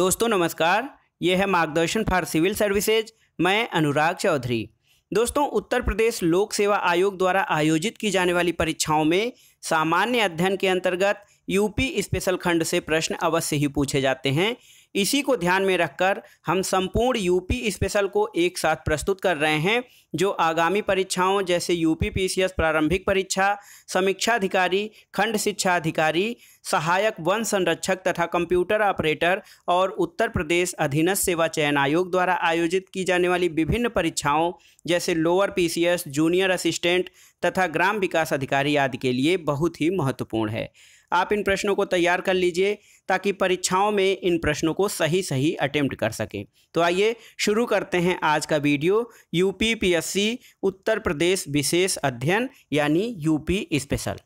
दोस्तों नमस्कार ये है मार्गदर्शन फॉर सिविल सर्विसेज मैं अनुराग चौधरी दोस्तों उत्तर प्रदेश लोक सेवा आयोग द्वारा आयोजित की जाने वाली परीक्षाओं में सामान्य अध्ययन के अंतर्गत यूपी स्पेशल खंड से प्रश्न अवश्य ही पूछे जाते हैं इसी को ध्यान में रखकर हम संपूर्ण यूपी स्पेशल को एक साथ प्रस्तुत कर रहे हैं जो आगामी परीक्षाओं जैसे यूपी पीसीएस प्रारंभिक परीक्षा समीक्षा अधिकारी खंड शिक्षा अधिकारी सहायक वन संरक्षक तथा कंप्यूटर ऑपरेटर और उत्तर प्रदेश अधीनस्थ सेवा चयन आयोग द्वारा आयोजित की जाने वाली विभिन्न परीक्षाओं जैसे लोअर पीसीएस जूनियर असिस्टेंट तथा ग्राम विकास अधिकारी आदि के लिए बहुत ही महत्वपूर्ण है आप इन प्रश्नों को तैयार कर लीजिए ताकि परीक्षाओं में इन प्रश्नों को सही सही अटेम्प्ट कर सकें तो आइए शुरू करते हैं आज का video UP PSC Uttar Pradesh विशेष अध्ययन यानी यूपी स्पेशल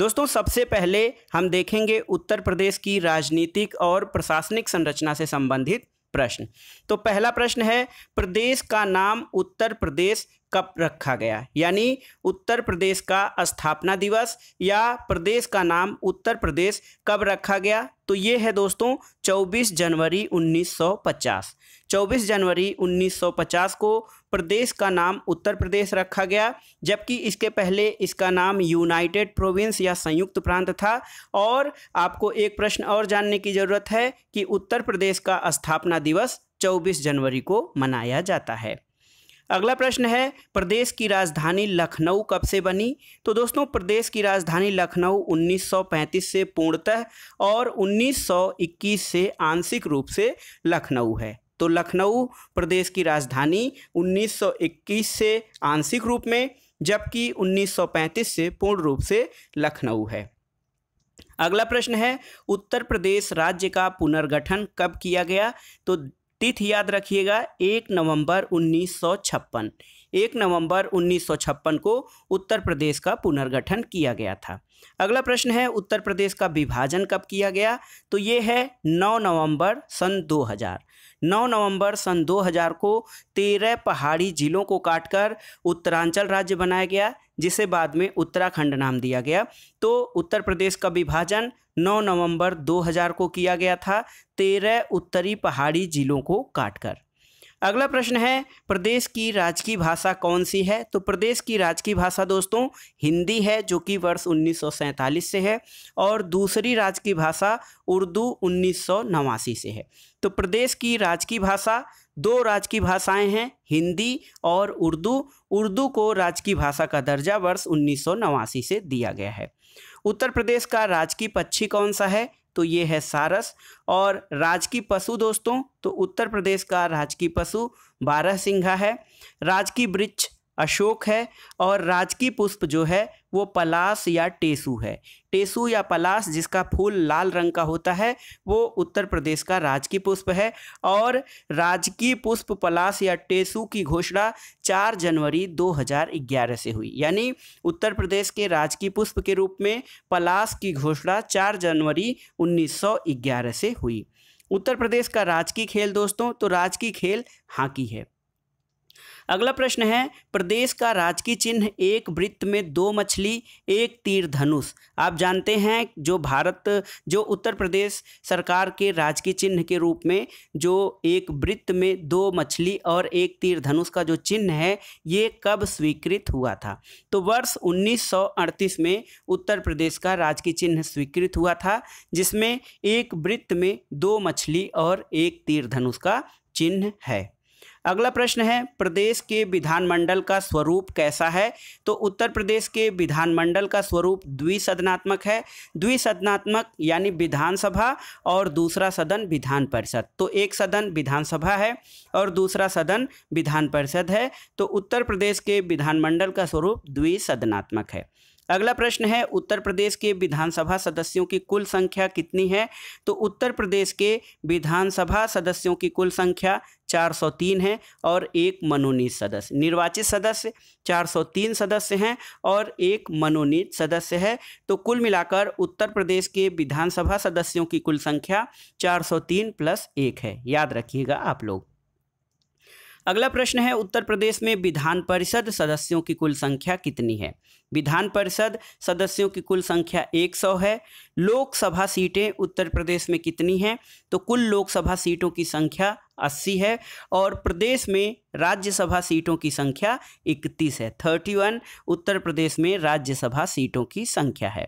दोस्तों सबसे पहले हम देखेंगे उत्तर प्रदेश की राजनीतिक और प्रशासनिक संरचना से संबंधित प्रश्न तो पहला प्रश्न है प्रदेश का नाम उत्तर प्रदेश कब रखा गया यानी उत्तर प्रदेश का स्थापना दिवस या प्रदेश का नाम उत्तर प्रदेश कब रखा गया तो ये है दोस्तों 24 जनवरी 1950 24 जनवरी 1950 को प्रदेश का नाम उत्तर प्रदेश रखा गया जबकि इसके पहले इसका नाम यूनाइटेड प्रोविंस या संयुक्त प्रांत था और आपको एक प्रश्न और जानने की ज़रूरत है कि उत्तर प्रदेश का स्थापना दिवस 24 जनवरी को मनाया जाता है अगला प्रश्न है प्रदेश की राजधानी लखनऊ कब से बनी तो दोस्तों प्रदेश की राजधानी लखनऊ 1935 से पूर्णतः और 1921 से आंशिक रूप से लखनऊ है तो लखनऊ प्रदेश की राजधानी 1921 से आंशिक रूप में जबकि 1935 से पूर्ण रूप से लखनऊ है अगला प्रश्न है उत्तर प्रदेश राज्य का पुनर्गठन कब किया गया तो तिथि याद रखिएगा एक नवंबर उन्नीस एक नवंबर उन्नीस को उत्तर प्रदेश का पुनर्गठन किया गया था अगला प्रश्न है उत्तर प्रदेश का विभाजन कब किया गया तो ये है 9 नवंबर सन 2000 9 नवंबर सन 2000 को तेरह पहाड़ी जिलों को काटकर उत्तरांचल राज्य बनाया गया जिसे बाद में उत्तराखंड नाम दिया गया तो उत्तर प्रदेश का विभाजन 9 नवंबर 2000 को किया गया था तेरह उत्तरी पहाड़ी जिलों को काटकर अगला प्रश्न है प्रदेश की राजकीय भाषा कौन सी है तो प्रदेश की राजकीय भाषा दोस्तों हिंदी है जो कि वर्ष उन्नीस से है और दूसरी राजकीय भाषा उर्दू उन्नीस से है तो प्रदेश की राजकीय भाषा दो राजकीय भाषाएं हैं हिंदी और उर्दू उर्दू को राजकीय भाषा का दर्जा वर्ष उन्नीस से दिया गया है उत्तर प्रदेश का राजकीय पक्षी कौन सा है तो ये है सारस और राजकीय पशु दोस्तों तो उत्तर प्रदेश का राजकी पशु बारह सिंघा है राजकीय वृक्ष अशोक है और राजकीय पुष्प जो है वो पलास या टेसु है टेसू या पलास जिसका फूल लाल रंग का होता है वो उत्तर प्रदेश का राजकीय पुष्प है और राजकीय पुष्प पलास या टेसू की घोषणा 4 जनवरी 2011 से हुई यानी उत्तर प्रदेश के राजकीय पुष्प के रूप में पलास की घोषणा 4 जनवरी 1911 से हुई उत्तर प्रदेश का राजकीय खेल दोस्तों तो राजकीय खेल हॉकी है अगला प्रश्न है प्रदेश का राजकीय चिन्ह एक वृत्त में दो मछली एक तीर धनुष आप जानते हैं जो भारत जो उत्तर प्रदेश सरकार के राजकीय चिन्ह के रूप में जो एक वृत्त में दो मछली और एक तीर धनुष का जो चिन्ह है ये कब स्वीकृत हुआ था तो वर्ष 1938 में उत्तर प्रदेश का राजकीय चिन्ह स्वीकृत हुआ था जिसमें एक वृत्त में दो मछली और एक तीर धनुष का चिन्ह है अगला प्रश्न है प्रदेश के विधानमंडल का स्वरूप कैसा है तो उत्तर प्रदेश के विधानमंडल का स्वरूप द्विसदनात्मक है द्विसदनात्मक यानी विधानसभा और दूसरा सदन विधान परिषद तो एक सदन विधानसभा है और दूसरा सदन विधान परिषद है तो उत्तर प्रदेश के विधानमंडल का स्वरूप द्विसदनात्मक है अगला प्रश्न है उत्तर प्रदेश के विधानसभा सदस्यों की कुल संख्या कितनी है तो उत्तर प्रदेश के विधानसभा सदस्यों की कुल संख्या 403 है और एक मनोनीत सदस्य निर्वाचित सदस्य 403 सदस्य हैं और एक मनोनीत सदस्य है तो कुल मिलाकर उत्तर प्रदेश के विधानसभा सदस्यों की कुल संख्या 403 प्लस एक है याद रखिएगा आप लोग अगला प्रश्न है उत्तर प्रदेश में विधान परिषद सदस्यों की कुल संख्या कितनी है विधान परिषद सदस्यों की कुल संख्या 100 है लोकसभा सीटें उत्तर प्रदेश में कितनी हैं तो कुल लोकसभा सीटों की संख्या 80 है और प्रदेश में राज्यसभा सीटों की संख्या 31 है 31 उत्तर प्रदेश में राज्यसभा सीटों की संख्या है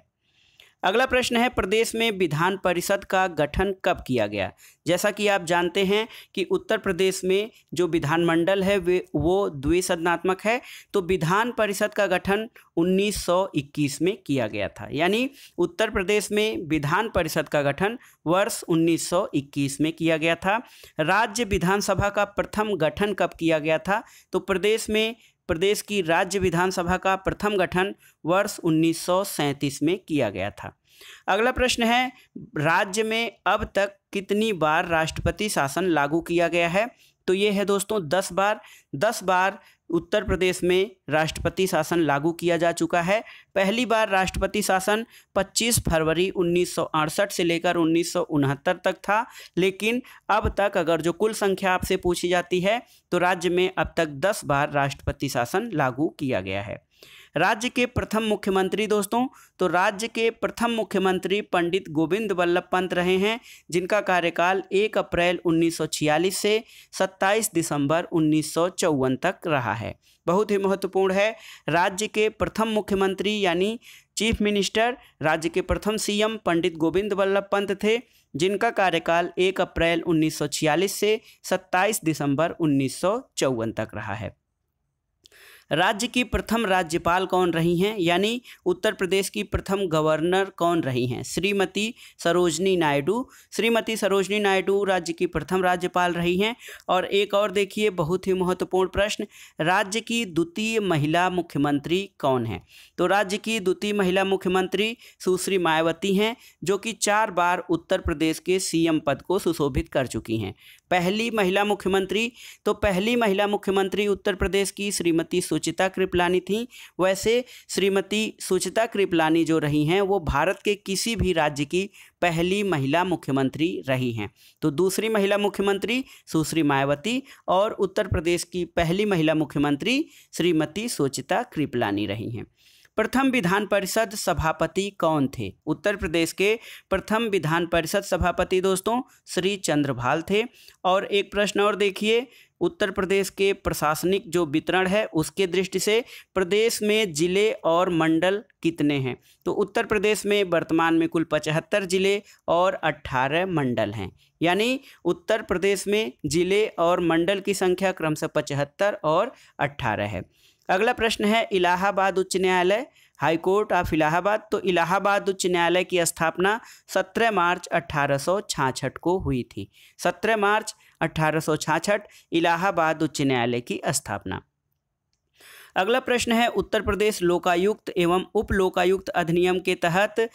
अगला प्रश्न है प्रदेश में विधान परिषद का गठन कब किया गया जैसा कि आप जानते हैं कि उत्तर प्रदेश में जो विधानमंडल है वे वो द्विसदनात्मक है तो विधान परिषद का गठन 1921 में किया गया था यानी उत्तर प्रदेश में विधान परिषद का गठन वर्ष 1921 में किया गया था राज्य विधानसभा का प्रथम गठन कब किया गया था तो प्रदेश में प्रदेश की राज्य विधानसभा का प्रथम गठन वर्ष उन्नीस में किया गया था अगला प्रश्न है राज्य में अब तक कितनी बार राष्ट्रपति शासन लागू किया गया है तो ये है दोस्तों दस बार दस बार उत्तर प्रदेश में राष्ट्रपति शासन लागू किया जा चुका है पहली बार राष्ट्रपति शासन 25 फरवरी 1968 से लेकर उन्नीस तक था लेकिन अब तक अगर जो कुल संख्या आपसे पूछी जाती है तो राज्य में अब तक 10 बार राष्ट्रपति शासन लागू किया गया है राज्य के प्रथम मुख्यमंत्री दोस्तों तो राज्य के प्रथम मुख्यमंत्री पंडित गोविंद वल्लभ पंत रहे हैं जिनका कार्यकाल 1 अप्रैल 1946 से 27 दिसंबर उन्नीस तक रहा है बहुत ही महत्वपूर्ण है राज्य के प्रथम मुख्यमंत्री यानी चीफ मिनिस्टर राज्य के प्रथम सीएम पंडित गोविंद वल्लभ पंत थे जिनका कार्यकाल 1 अप्रैल 1946 से 27 दिसंबर उन्नीस तक रहा है राज्य की प्रथम राज्यपाल कौन रही हैं यानी उत्तर प्रदेश की प्रथम गवर्नर कौन रही हैं श्रीमती सरोजनी नायडू श्रीमती सरोजनी नायडू राज्य की प्रथम राज्यपाल रही हैं और एक और देखिए बहुत ही महत्वपूर्ण प्रश्न राज्य की द्वितीय महिला मुख्यमंत्री कौन है तो राज्य की द्वितीय महिला मुख्यमंत्री सुश्री मायावती हैं जो कि चार बार उत्तर प्रदेश के सी पद को सुशोभित कर चुकी हैं पहली महिला मुख्यमंत्री तो पहली महिला मुख्यमंत्री उत्तर प्रदेश की श्रीमती सुचिता कृपलानी थी वैसे श्रीमती सुचिता कृपलानी जो रही हैं वो भारत के किसी भी राज्य की पहली महिला मुख्यमंत्री रही हैं तो दूसरी महिला मुख्यमंत्री सुश्री मायावती और उत्तर प्रदेश की पहली महिला मुख्यमंत्री श्रीमती सुचिता कृपलानी रही हैं प्रथम विधान परिषद सभापति कौन थे उत्तर प्रदेश के प्रथम विधान परिषद सभापति दोस्तों श्री चंद्रभाल थे और एक प्रश्न और देखिए उत्तर प्रदेश के प्रशासनिक जो वितरण है उसके दृष्टि से प्रदेश में जिले और मंडल कितने हैं तो उत्तर प्रदेश में वर्तमान में कुल पचहत्तर जिले और अट्ठारह मंडल हैं यानी उत्तर प्रदेश में जिले और मंडल की संख्या क्रमशः पचहत्तर और अट्ठारह है अगला प्रश्न है इलाहाबाद उच्च न्यायालय हाईकोर्ट ऑफ इलाहाबाद तो इलाहाबाद उच्च न्यायालय की स्थापना 17 मार्च अट्ठारह को हुई थी 17 मार्च अट्ठारह इलाहाबाद उच्च न्यायालय की स्थापना अगला प्रश्न है उत्तर प्रदेश लोकायुक्त एवं उप लोकायुक्त अधिनियम के तहत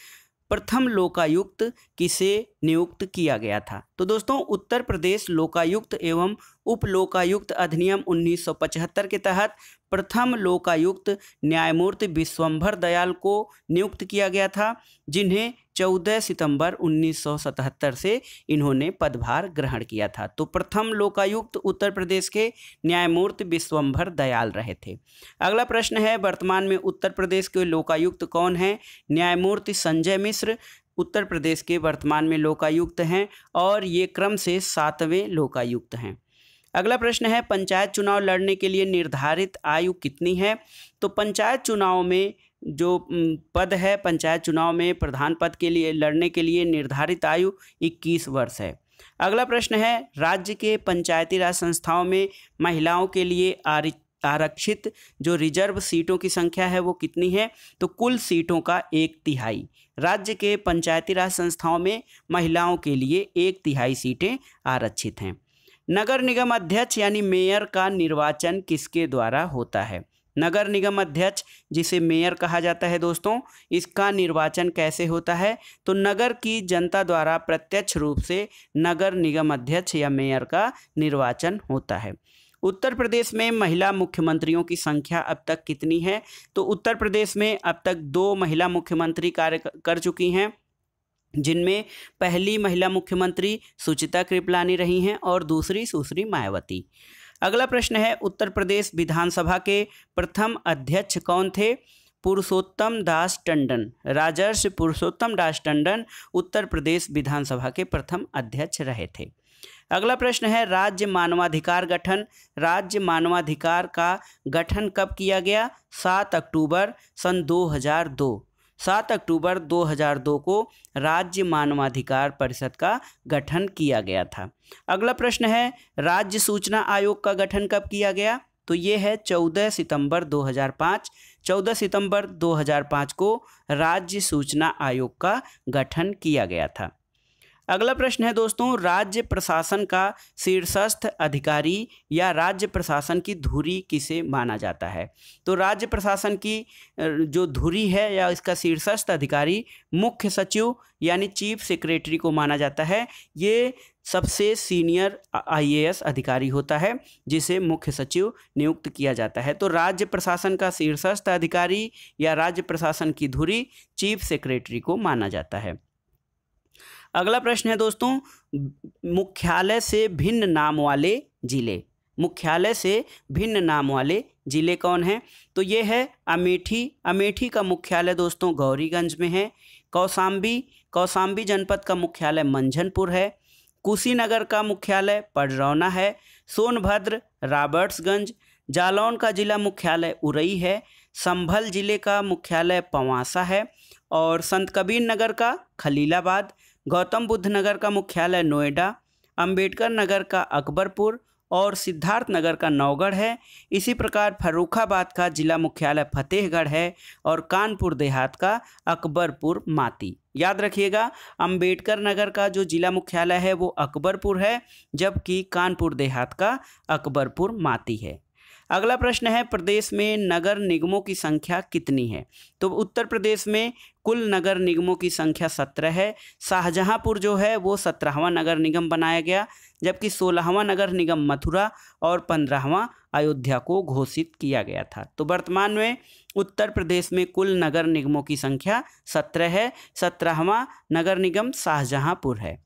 प्रथम लोकायुक्त किसे नियुक्त किया गया था तो दोस्तों उत्तर प्रदेश लोकायुक्त एवं उप लोकायुक्त अधिनियम 1975 के तहत प्रथम लोकायुक्त न्यायमूर्ति विश्वम्भर दयाल को नियुक्त किया गया था जिन्हें 14 सितंबर 1977 से इन्होंने पदभार ग्रहण किया था तो प्रथम लोकायुक्त उत्तर प्रदेश के न्यायमूर्ति विश्वम्भर दयाल रहे थे अगला प्रश्न है वर्तमान में उत्तर प्रदेश के लोकायुक्त कौन हैं न्यायमूर्ति संजय मिश्र उत्तर प्रदेश के वर्तमान में लोकायुक्त हैं और ये क्रम से सातवें लोकायुक्त हैं अगला प्रश्न है पंचायत चुनाव लड़ने के लिए निर्धारित आयु कितनी है तो पंचायत चुनाव में जो पद है पंचायत चुनाव में प्रधान पद के लिए लड़ने के लिए निर्धारित आयु 21 वर्ष है अगला प्रश्न है राज्य के पंचायती राज संस्थाओं में महिलाओं के लिए आरक्षित जो रिजर्व सीटों की संख्या है वो कितनी है तो कुल सीटों का एक तिहाई राज्य के पंचायती राज संस्थाओं में महिलाओं के लिए एक तिहाई सीटें आरक्षित हैं नगर निगम अध्यक्ष यानी मेयर का निर्वाचन किसके द्वारा होता है नगर निगम अध्यक्ष जिसे मेयर कहा जाता है दोस्तों इसका निर्वाचन कैसे होता है तो नगर की जनता द्वारा प्रत्यक्ष रूप से नगर निगम अध्यक्ष या मेयर का निर्वाचन होता है उत्तर प्रदेश में महिला मुख्यमंत्रियों की संख्या अब तक कितनी है तो उत्तर प्रदेश में अब तक दो महिला मुख्यमंत्री कार्य कर चुकी हैं जिनमें पहली महिला मुख्यमंत्री सुचिता कृपलानी रही हैं और दूसरी सुश्री मायावती अगला प्रश्न है उत्तर प्रदेश विधानसभा के प्रथम अध्यक्ष कौन थे पुरुषोत्तम दास टंडन राजर्ष पुरुषोत्तम दास टंडन उत्तर प्रदेश विधानसभा के प्रथम अध्यक्ष रहे थे अगला प्रश्न है राज्य मानवाधिकार गठन राज्य मानवाधिकार का गठन कब किया गया सात अक्टूबर सन 2002 सात अक्टूबर 2002 को राज्य मानवाधिकार परिषद का गठन किया गया था अगला प्रश्न है राज्य सूचना आयोग का गठन कब किया गया तो ये है 14 सितंबर 2005 14 सितंबर 2005 को राज्य सूचना आयोग का गठन किया गया था अगला प्रश्न है दोस्तों राज्य प्रशासन का शीर्षस्थ अधिकारी या राज्य प्रशासन की धुरी किसे माना जाता है तो राज्य प्रशासन की जो धुरी है या इसका शीर्षस्थ अधिकारी मुख्य सचिव यानी चीफ सेक्रेटरी को माना जाता है ये सबसे सीनियर आईएएस अधिकारी होता है जिसे मुख्य सचिव नियुक्त किया जाता है तो राज्य प्रशासन का शीर्षस्थ अधिकारी या राज्य प्रशासन की धुरी चीफ सेक्रेटरी को माना जाता है अगला प्रश्न है दोस्तों मुख्यालय से भिन्न नाम वाले जिले मुख्यालय से भिन्न नाम वाले जिले कौन हैं तो ये है अमेठी अमेठी का मुख्यालय दोस्तों गौरीगंज में है कौसाम्बी कौसाम्बी जनपद का मुख्यालय मंझनपुर है कुशीनगर का मुख्यालय पडरौना है सोनभद्र रॉबर्ट्सगंज जालौन का जिला मुख्यालय उरई है संभल जिले का मुख्यालय पवासा है और संत कबीर नगर का खलीलाबाद गौतम बुद्ध नगर का मुख्यालय नोएडा अंबेडकर नगर का अकबरपुर और सिद्धार्थ नगर का नौगढ़ है इसी प्रकार फर्रुखाबाद का जिला मुख्यालय फतेहगढ़ है और कानपुर देहात का अकबरपुर माती याद रखिएगा अंबेडकर नगर का जो जिला मुख्यालय है वो अकबरपुर है जबकि कानपुर देहात का अकबरपुर माती है अगला प्रश्न है प्रदेश में नगर निगमों की संख्या कितनी है तो उत्तर प्रदेश में कुल नगर निगमों की संख्या सत्रह है शाहजहाँपुर जो है वो सत्रहवा नगर निगम बनाया गया जबकि सोलहवा नगर निगम मथुरा और पंद्रहवा अयोध्या को घोषित किया गया था तो वर्तमान में उत्तर प्रदेश में कुल नगर निगमों की संख्या सत्रह है सत्रहवा नगर निगम शाहजहाँपुर है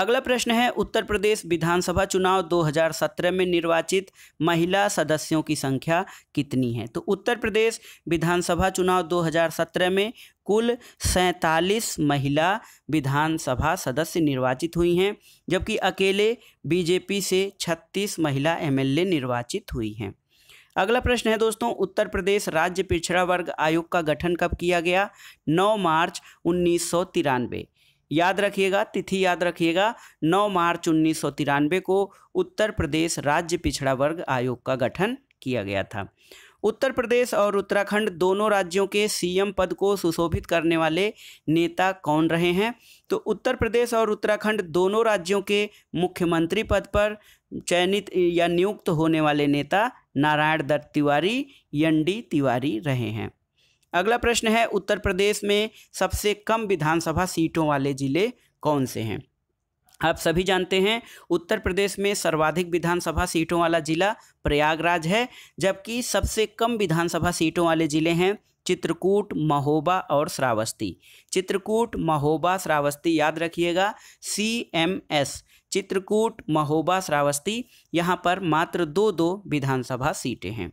अगला प्रश्न है उत्तर प्रदेश विधानसभा चुनाव 2017 में निर्वाचित महिला सदस्यों की संख्या कितनी है तो उत्तर प्रदेश विधानसभा चुनाव 2017 में कुल सैंतालीस महिला विधानसभा सदस्य निर्वाचित हुई हैं जबकि अकेले बीजेपी से 36 महिला एमएलए निर्वाचित हुई हैं अगला प्रश्न है दोस्तों उत्तर प्रदेश राज्य पिछड़ा वर्ग आयोग का गठन कब किया गया 9 मार्च उन्नीस याद रखिएगा तिथि याद रखिएगा 9 मार्च उन्नीस को उत्तर प्रदेश राज्य पिछड़ा वर्ग आयोग का गठन किया गया था उत्तर प्रदेश और उत्तराखंड दोनों राज्यों के सीएम पद को सुशोभित करने वाले नेता कौन रहे हैं तो उत्तर प्रदेश और उत्तराखंड दोनों राज्यों के मुख्यमंत्री पद पर चयनित या नियुक्त होने वाले नेता नारायण दत्त तिवारी एन डी तिवारी रहे हैं अगला प्रश्न है उत्तर प्रदेश में सबसे कम विधानसभा सीटों वाले जिले कौन से हैं आप सभी जानते हैं उत्तर प्रदेश में सर्वाधिक विधानसभा सीटों वाला जिला प्रयागराज है जबकि सबसे कम विधानसभा सीटों वाले जिले हैं चित्रकूट महोबा और श्रावस्ती चित्रकूट महोबा श्रावस्ती याद रखिएगा C M S Chitrakoot Mahoba Shravasti यहाँ पर मात्र दो दो विधानसभा सीटें हैं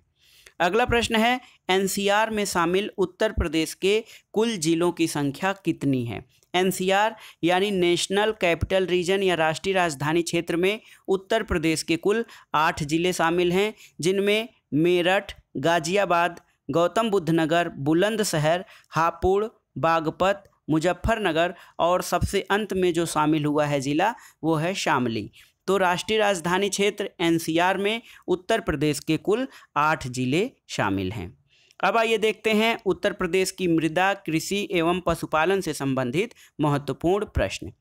अगला प्रश्न है एनसीआर में शामिल उत्तर प्रदेश के कुल जिलों की संख्या कितनी है एनसीआर यानी नेशनल कैपिटल रीजन या राष्ट्रीय राजधानी क्षेत्र में उत्तर प्रदेश के कुल आठ जिले शामिल हैं जिनमें मेरठ गाजियाबाद गौतम बुद्ध नगर बुलंदशहर हापुड़ बागपत मुजफ्फरनगर और सबसे अंत में जो शामिल हुआ है ज़िला वो है शामली तो राष्ट्रीय राजधानी क्षेत्र एनसीआर में उत्तर प्रदेश के कुल आठ जिले शामिल हैं अब आइए देखते हैं उत्तर प्रदेश की मृदा कृषि एवं पशुपालन से संबंधित महत्वपूर्ण प्रश्न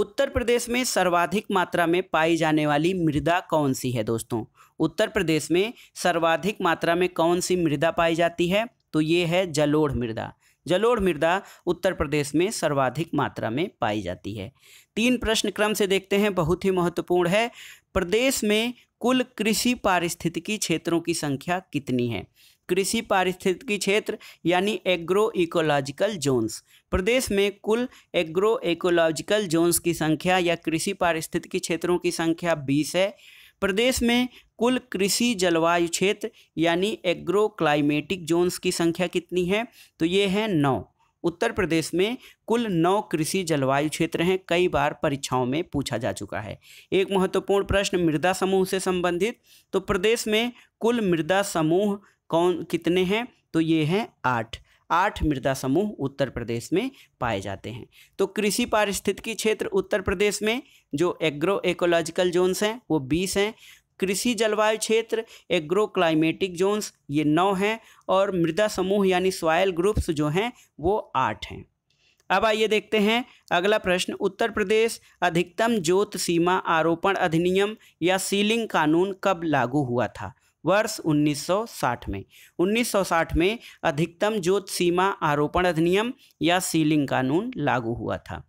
उत्तर प्रदेश में सर्वाधिक मात्रा में पाई जाने वाली मृदा कौन सी है दोस्तों उत्तर प्रदेश में सर्वाधिक मात्रा में कौन सी मृदा पाई जाती है तो ये है जलोढ़ मृदा जलोढ़ मृदा उत्तर प्रदेश में सर्वाधिक मात्रा में पाई जाती है तीन प्रश्न क्रम से देखते हैं बहुत ही महत्वपूर्ण है प्रदेश में कुल कृषि पारिस्थितिकी क्षेत्रों की संख्या कितनी है कृषि पारिस्थितिकी क्षेत्र यानी एग्रो इकोलॉजिकल जोन्स प्रदेश में कुल एग्रो इकोलॉजिकल जोन्स की संख्या या कृषि पारिस्थितिकी क्षेत्रों की संख्या 20 है प्रदेश में कुल कृषि जलवायु क्षेत्र यानी एग्रो क्लाइमेटिक जोन्स की संख्या कितनी है तो ये है नौ उत्तर प्रदेश में कुल नौ कृषि जलवायु क्षेत्र हैं कई बार परीक्षाओं में पूछा जा चुका है एक महत्वपूर्ण प्रश्न मृदा समूह से संबंधित तो प्रदेश में कुल मृदा समूह कौन कितने हैं तो ये हैं आठ आठ मृदा समूह उत्तर प्रदेश में पाए जाते हैं तो कृषि पारिस्थितिकी क्षेत्र उत्तर प्रदेश में जो एग्रो एकोलॉजिकल जोन्स हैं वो बीस हैं कृषि जलवायु क्षेत्र एग्रो क्लाइमेटिक जोन्स ये नौ हैं और मृदा समूह यानी सॉयल ग्रुप्स जो हैं वो आठ हैं अब आइए देखते हैं अगला प्रश्न उत्तर प्रदेश अधिकतम ज्योत सीमा आरोपण अधिनियम या सीलिंग कानून कब लागू हुआ था वर्ष 1960 में 1960 में अधिकतम ज्योत सीमा आरोपण अधिनियम या सीलिंग कानून लागू हुआ था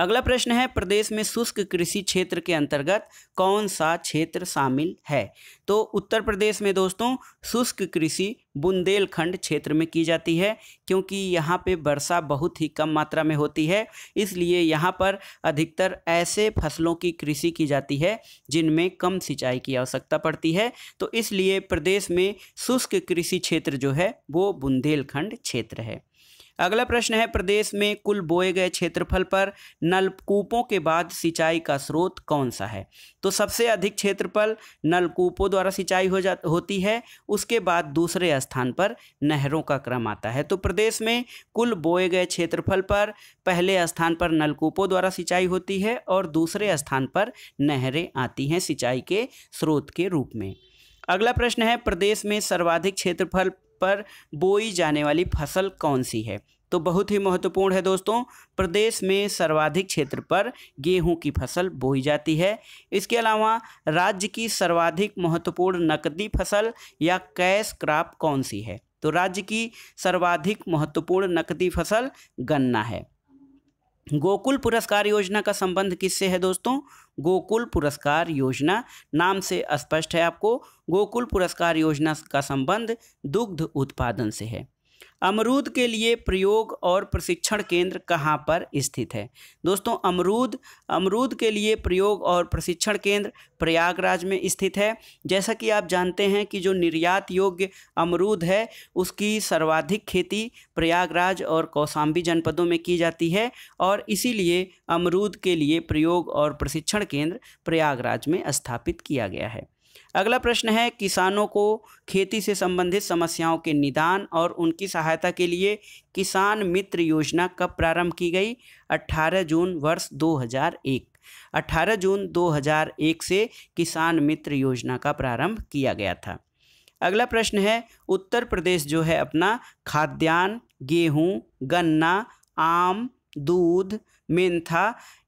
अगला प्रश्न है प्रदेश में शुष्क कृषि क्षेत्र के अंतर्गत कौन सा क्षेत्र शामिल है तो उत्तर प्रदेश में दोस्तों शुष्क कृषि बुंदेलखंड क्षेत्र में की जाती है क्योंकि यहाँ पे वर्षा बहुत ही कम मात्रा में होती है इसलिए यहाँ पर अधिकतर ऐसे फसलों की कृषि की जाती है जिनमें कम सिंचाई की आवश्यकता पड़ती है तो इसलिए प्रदेश में शुष्क कृषि क्षेत्र जो है वो बुंदेलखंड क्षेत्र है अगला प्रश्न है प्रदेश में कुल बोए गए क्षेत्रफल पर नलकूपों के बाद सिंचाई का स्रोत कौन सा है तो सबसे अधिक क्षेत्रफल नलकूपों द्वारा सिंचाई हो जा होती है उसके बाद दूसरे स्थान पर नहरों का क्रम आता है तो प्रदेश में कुल बोए गए क्षेत्रफल पर पहले स्थान पर नलकूपों द्वारा सिंचाई होती है और दूसरे स्थान पर नहरें आती हैं सिंचाई के स्रोत के रूप में अगला प्रश्न है प्रदेश में सर्वाधिक क्षेत्रफल पर बोई जाने वाली फसल कौन सी है तो बहुत ही महत्वपूर्ण है दोस्तों प्रदेश में सर्वाधिक क्षेत्र पर गेहूं की फसल बोई जाती है इसके अलावा राज्य की सर्वाधिक महत्वपूर्ण नकदी फसल या कैश क्राप कौन सी है तो राज्य की सर्वाधिक महत्वपूर्ण नकदी फसल गन्ना है गोकुल पुरस्कार योजना का संबंध किससे है दोस्तों गोकुल पुरस्कार योजना नाम से स्पष्ट है आपको गोकुल पुरस्कार योजना का संबंध दुग्ध उत्पादन से है अमरूद के लिए प्रयोग और प्रशिक्षण केंद्र कहाँ पर स्थित है दोस्तों अमरूद अमरूद के लिए प्रयोग और प्रशिक्षण केंद्र प्रयागराज में स्थित है जैसा कि आप जानते हैं कि जो निर्यात योग्य अमरूद है उसकी सर्वाधिक खेती प्रयागराज और कौसाम्बी जनपदों में की जाती है और इसीलिए अमरूद के लिए प्रयोग और प्रशिक्षण केंद्र प्रयागराज में स्थापित किया गया है अगला प्रश्न है किसानों को खेती से संबंधित समस्याओं के निदान और उनकी सहायता के लिए किसान मित्र योजना कब प्रारंभ की गई 18 जून वर्ष 2001 18 जून 2001 से किसान मित्र योजना का प्रारंभ किया गया था अगला प्रश्न है उत्तर प्रदेश जो है अपना खाद्यान्न गेहूँ गन्ना आम दूध मेंथा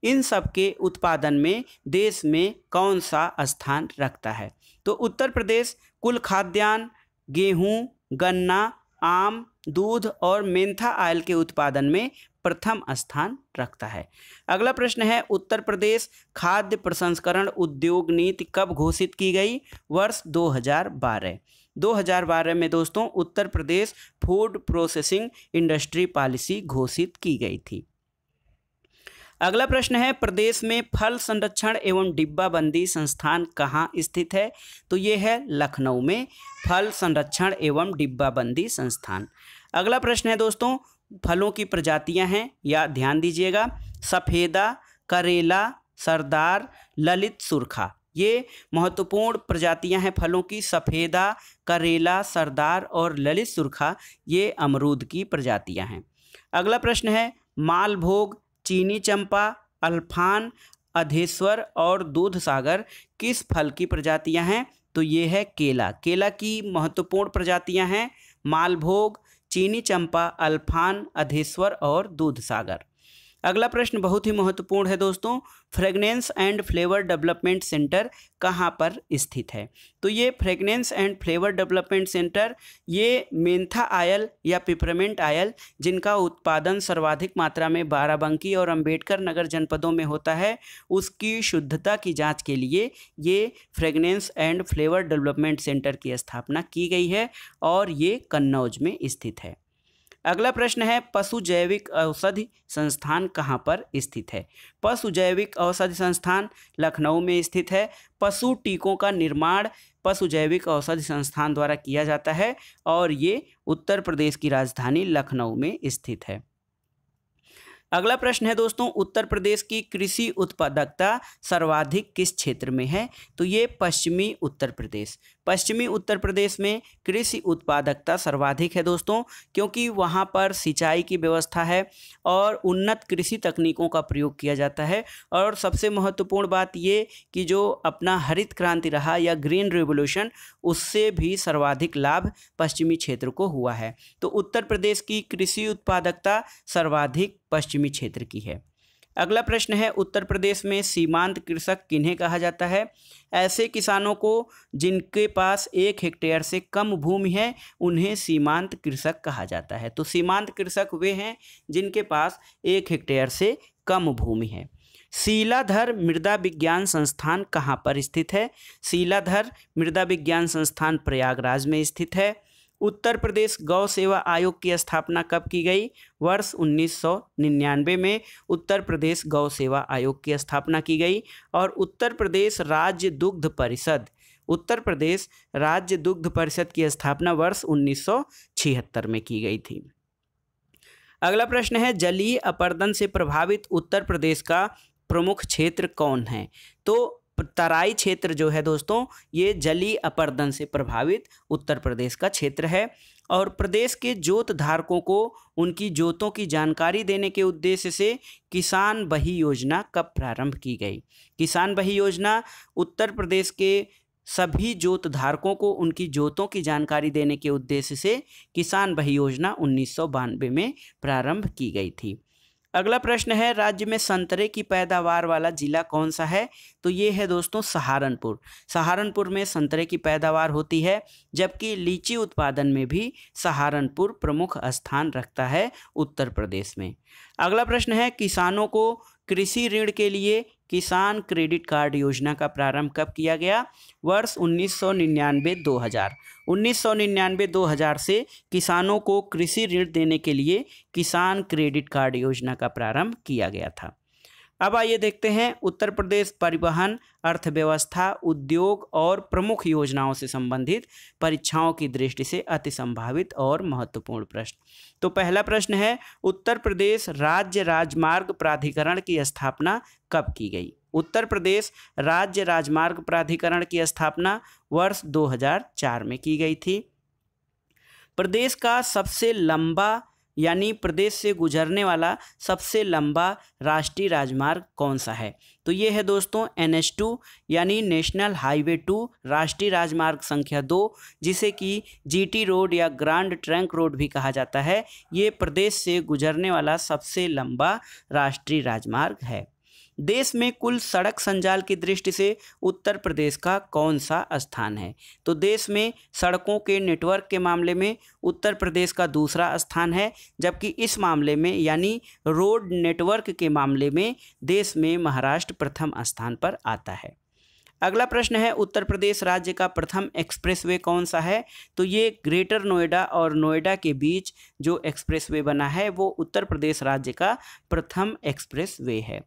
इन सब के उत्पादन में देश में कौन सा स्थान रखता है तो उत्तर प्रदेश कुल खाद्यान्न गेहूं गन्ना आम दूध और मेंथा आयल के उत्पादन में प्रथम स्थान रखता है अगला प्रश्न है उत्तर प्रदेश खाद्य प्रसंस्करण उद्योग नीति कब घोषित की गई वर्ष 2012 2012 में दोस्तों Uttar Pradesh food processing industry policy घोषित की गई थी अगला प्रश्न है प्रदेश में फल संरक्षण एवं डिब्बाबंदी संस्थान कहाँ स्थित है तो ये है लखनऊ में फल संरक्षण एवं डिब्बाबंदी संस्थान अगला प्रश्न है दोस्तों फलों की प्रजातियां हैं या ध्यान दीजिएगा सफ़ेदा करेला सरदार ललित सुरखा ये महत्वपूर्ण प्रजातियां हैं फलों की सफ़ेदा करेला सरदार और ललित सुरखा ये अमरूद की प्रजातियां हैं अगला प्रश्न है मालभोग चीनी चंपा अल्फान अधेश्वर और दूध सागर किस फल की प्रजातियां हैं तो ये है केला केला की महत्वपूर्ण प्रजातियां हैं मालभोग चीनी चंपा अल्फान अधेश्वर और दूध सागर अगला प्रश्न बहुत ही महत्वपूर्ण है दोस्तों fragrance and flavour development centre कहाँ पर स्थित है तो ये fragrance and flavour development centre ये मेंथा आयल या पिपरमेंट आयल जिनका उत्पादन सर्वाधिक मात्रा में बाराबंकी और अंबेडकर नगर जनपदों में होता है उसकी शुद्धता की जाँच के लिए ये fragrance and flavour development centre की स्थापना की गई है और ये कन्नौज में स्थित है अगला प्रश्न है पशु जैविक औषधि संस्थान कहाँ पर स्थित है पशु जैविक औषधि संस्थान लखनऊ में स्थित है पशु टीकों का निर्माण पशु जैविक औषधि संस्थान द्वारा किया जाता है और ये उत्तर प्रदेश की राजधानी लखनऊ में स्थित है अगला प्रश्न है दोस्तों उत्तर प्रदेश की कृषि उत्पादकता सर्वाधिक किस क्षेत्र में है तो ये पश्चिमी उत्तर प्रदेश पश्चिमी उत्तर प्रदेश में कृषि उत्पादकता सर्वाधिक है दोस्तों क्योंकि वहाँ पर सिंचाई की व्यवस्था है और उन्नत कृषि तकनीकों का प्रयोग किया जाता है और सबसे महत्वपूर्ण बात ये कि जो अपना हरित क्रांति रहा या ग्रीन रेवोल्यूशन उससे भी सर्वाधिक लाभ पश्चिमी क्षेत्र को हुआ है तो उत्तर प्रदेश की कृषि उत्पादकता सर्वाधिक पश्चिमी क्षेत्र की है अगला प्रश्न है उत्तर प्रदेश में सीमांत कृषक किन्हें कहा जाता है ऐसे किसानों को जिनके पास एक हेक्टेयर से कम भूमि है उन्हें सीमांत कृषक कहा जाता है तो सीमांत कृषक वे हैं जिनके पास एक हेक्टेयर से कम भूमि है शीलाधर मृदा विज्ञान संस्थान कहाँ पर स्थित है शीलाधर मृदा विज्ञान संस्थान प्रयागराज में स्थित है उत्तर प्रदेश गौ सेवा आयोग की स्थापना कब की गई वर्ष 1999 में उत्तर प्रदेश गौ सेवा आयोग की स्थापना की गई और उत्तर प्रदेश राज्य दुग्ध परिषद उत्तर प्रदेश राज्य दुग्ध परिषद की स्थापना वर्ष 1976 में की गई थी अगला प्रश्न है जलीय अपर्दन से प्रभावित उत्तर प्रदेश का प्रमुख क्षेत्र कौन है तो तराई क्षेत्र जो है दोस्तों ये जली अपर्दन से प्रभावित उत्तर प्रदेश का क्षेत्र है और प्रदेश के जोत धारकों को उनकी जोतों की जानकारी देने के उद्देश्य से किसान बही योजना कब प्रारंभ की गई किसान बही योजना उत्तर प्रदेश के सभी जोत धारकों को उनकी जोतों की जानकारी देने के उद्देश्य से किसान बही योजना उन्नीस में प्रारंभ की गई थी अगला प्रश्न है राज्य में संतरे की पैदावार वाला जिला कौन सा है तो ये है दोस्तों सहारनपुर सहारनपुर में संतरे की पैदावार होती है जबकि लीची उत्पादन में भी सहारनपुर प्रमुख स्थान रखता है उत्तर प्रदेश में अगला प्रश्न है किसानों को कृषि ऋण के लिए किसान क्रेडिट कार्ड योजना का प्रारंभ कब किया गया वर्ष उन्नीस सौ 1999 दो हज़ार उन्नीस सौ निन्यानवे दो हज़ार से किसानों को कृषि ऋण देने के लिए किसान क्रेडिट कार्ड योजना का प्रारंभ किया गया था अब आइए देखते हैं उत्तर प्रदेश परिवहन अर्थव्यवस्था उद्योग और प्रमुख योजनाओं से संबंधित परीक्षाओं की दृष्टि से अति संभावित और महत्वपूर्ण प्रश्न तो पहला प्रश्न है उत्तर प्रदेश राज्य राजमार्ग प्राधिकरण की स्थापना कब की गई उत्तर प्रदेश राज्य राजमार्ग प्राधिकरण की स्थापना वर्ष 2004 में की गई थी प्रदेश का सबसे लंबा यानी प्रदेश से गुजरने वाला सबसे लंबा राष्ट्रीय राजमार्ग कौन सा है तो ये है दोस्तों एन एच टू यानी नेशनल हाईवे टू राष्ट्रीय राजमार्ग संख्या दो जिसे कि जीटी रोड या ग्रांड ट्रंक रोड भी कहा जाता है ये प्रदेश से गुजरने वाला सबसे लंबा राष्ट्रीय राजमार्ग है देश में कुल सड़क संजाल की दृष्टि से उत्तर प्रदेश का कौन सा स्थान है तो देश में सड़कों के नेटवर्क के मामले में उत्तर प्रदेश का दूसरा स्थान है जबकि इस मामले में यानी रोड नेटवर्क के मामले में देश में महाराष्ट्र प्रथम स्थान पर आता है अगला प्रश्न है उत्तर प्रदेश राज्य का प्रथम एक्सप्रेसवे कौन सा है तो ये ग्रेटर नोएडा और नोएडा के बीच जो एक्सप्रेसवे बना है वो उत्तर प्रदेश राज्य का प्रथम एक्सप्रेसवे है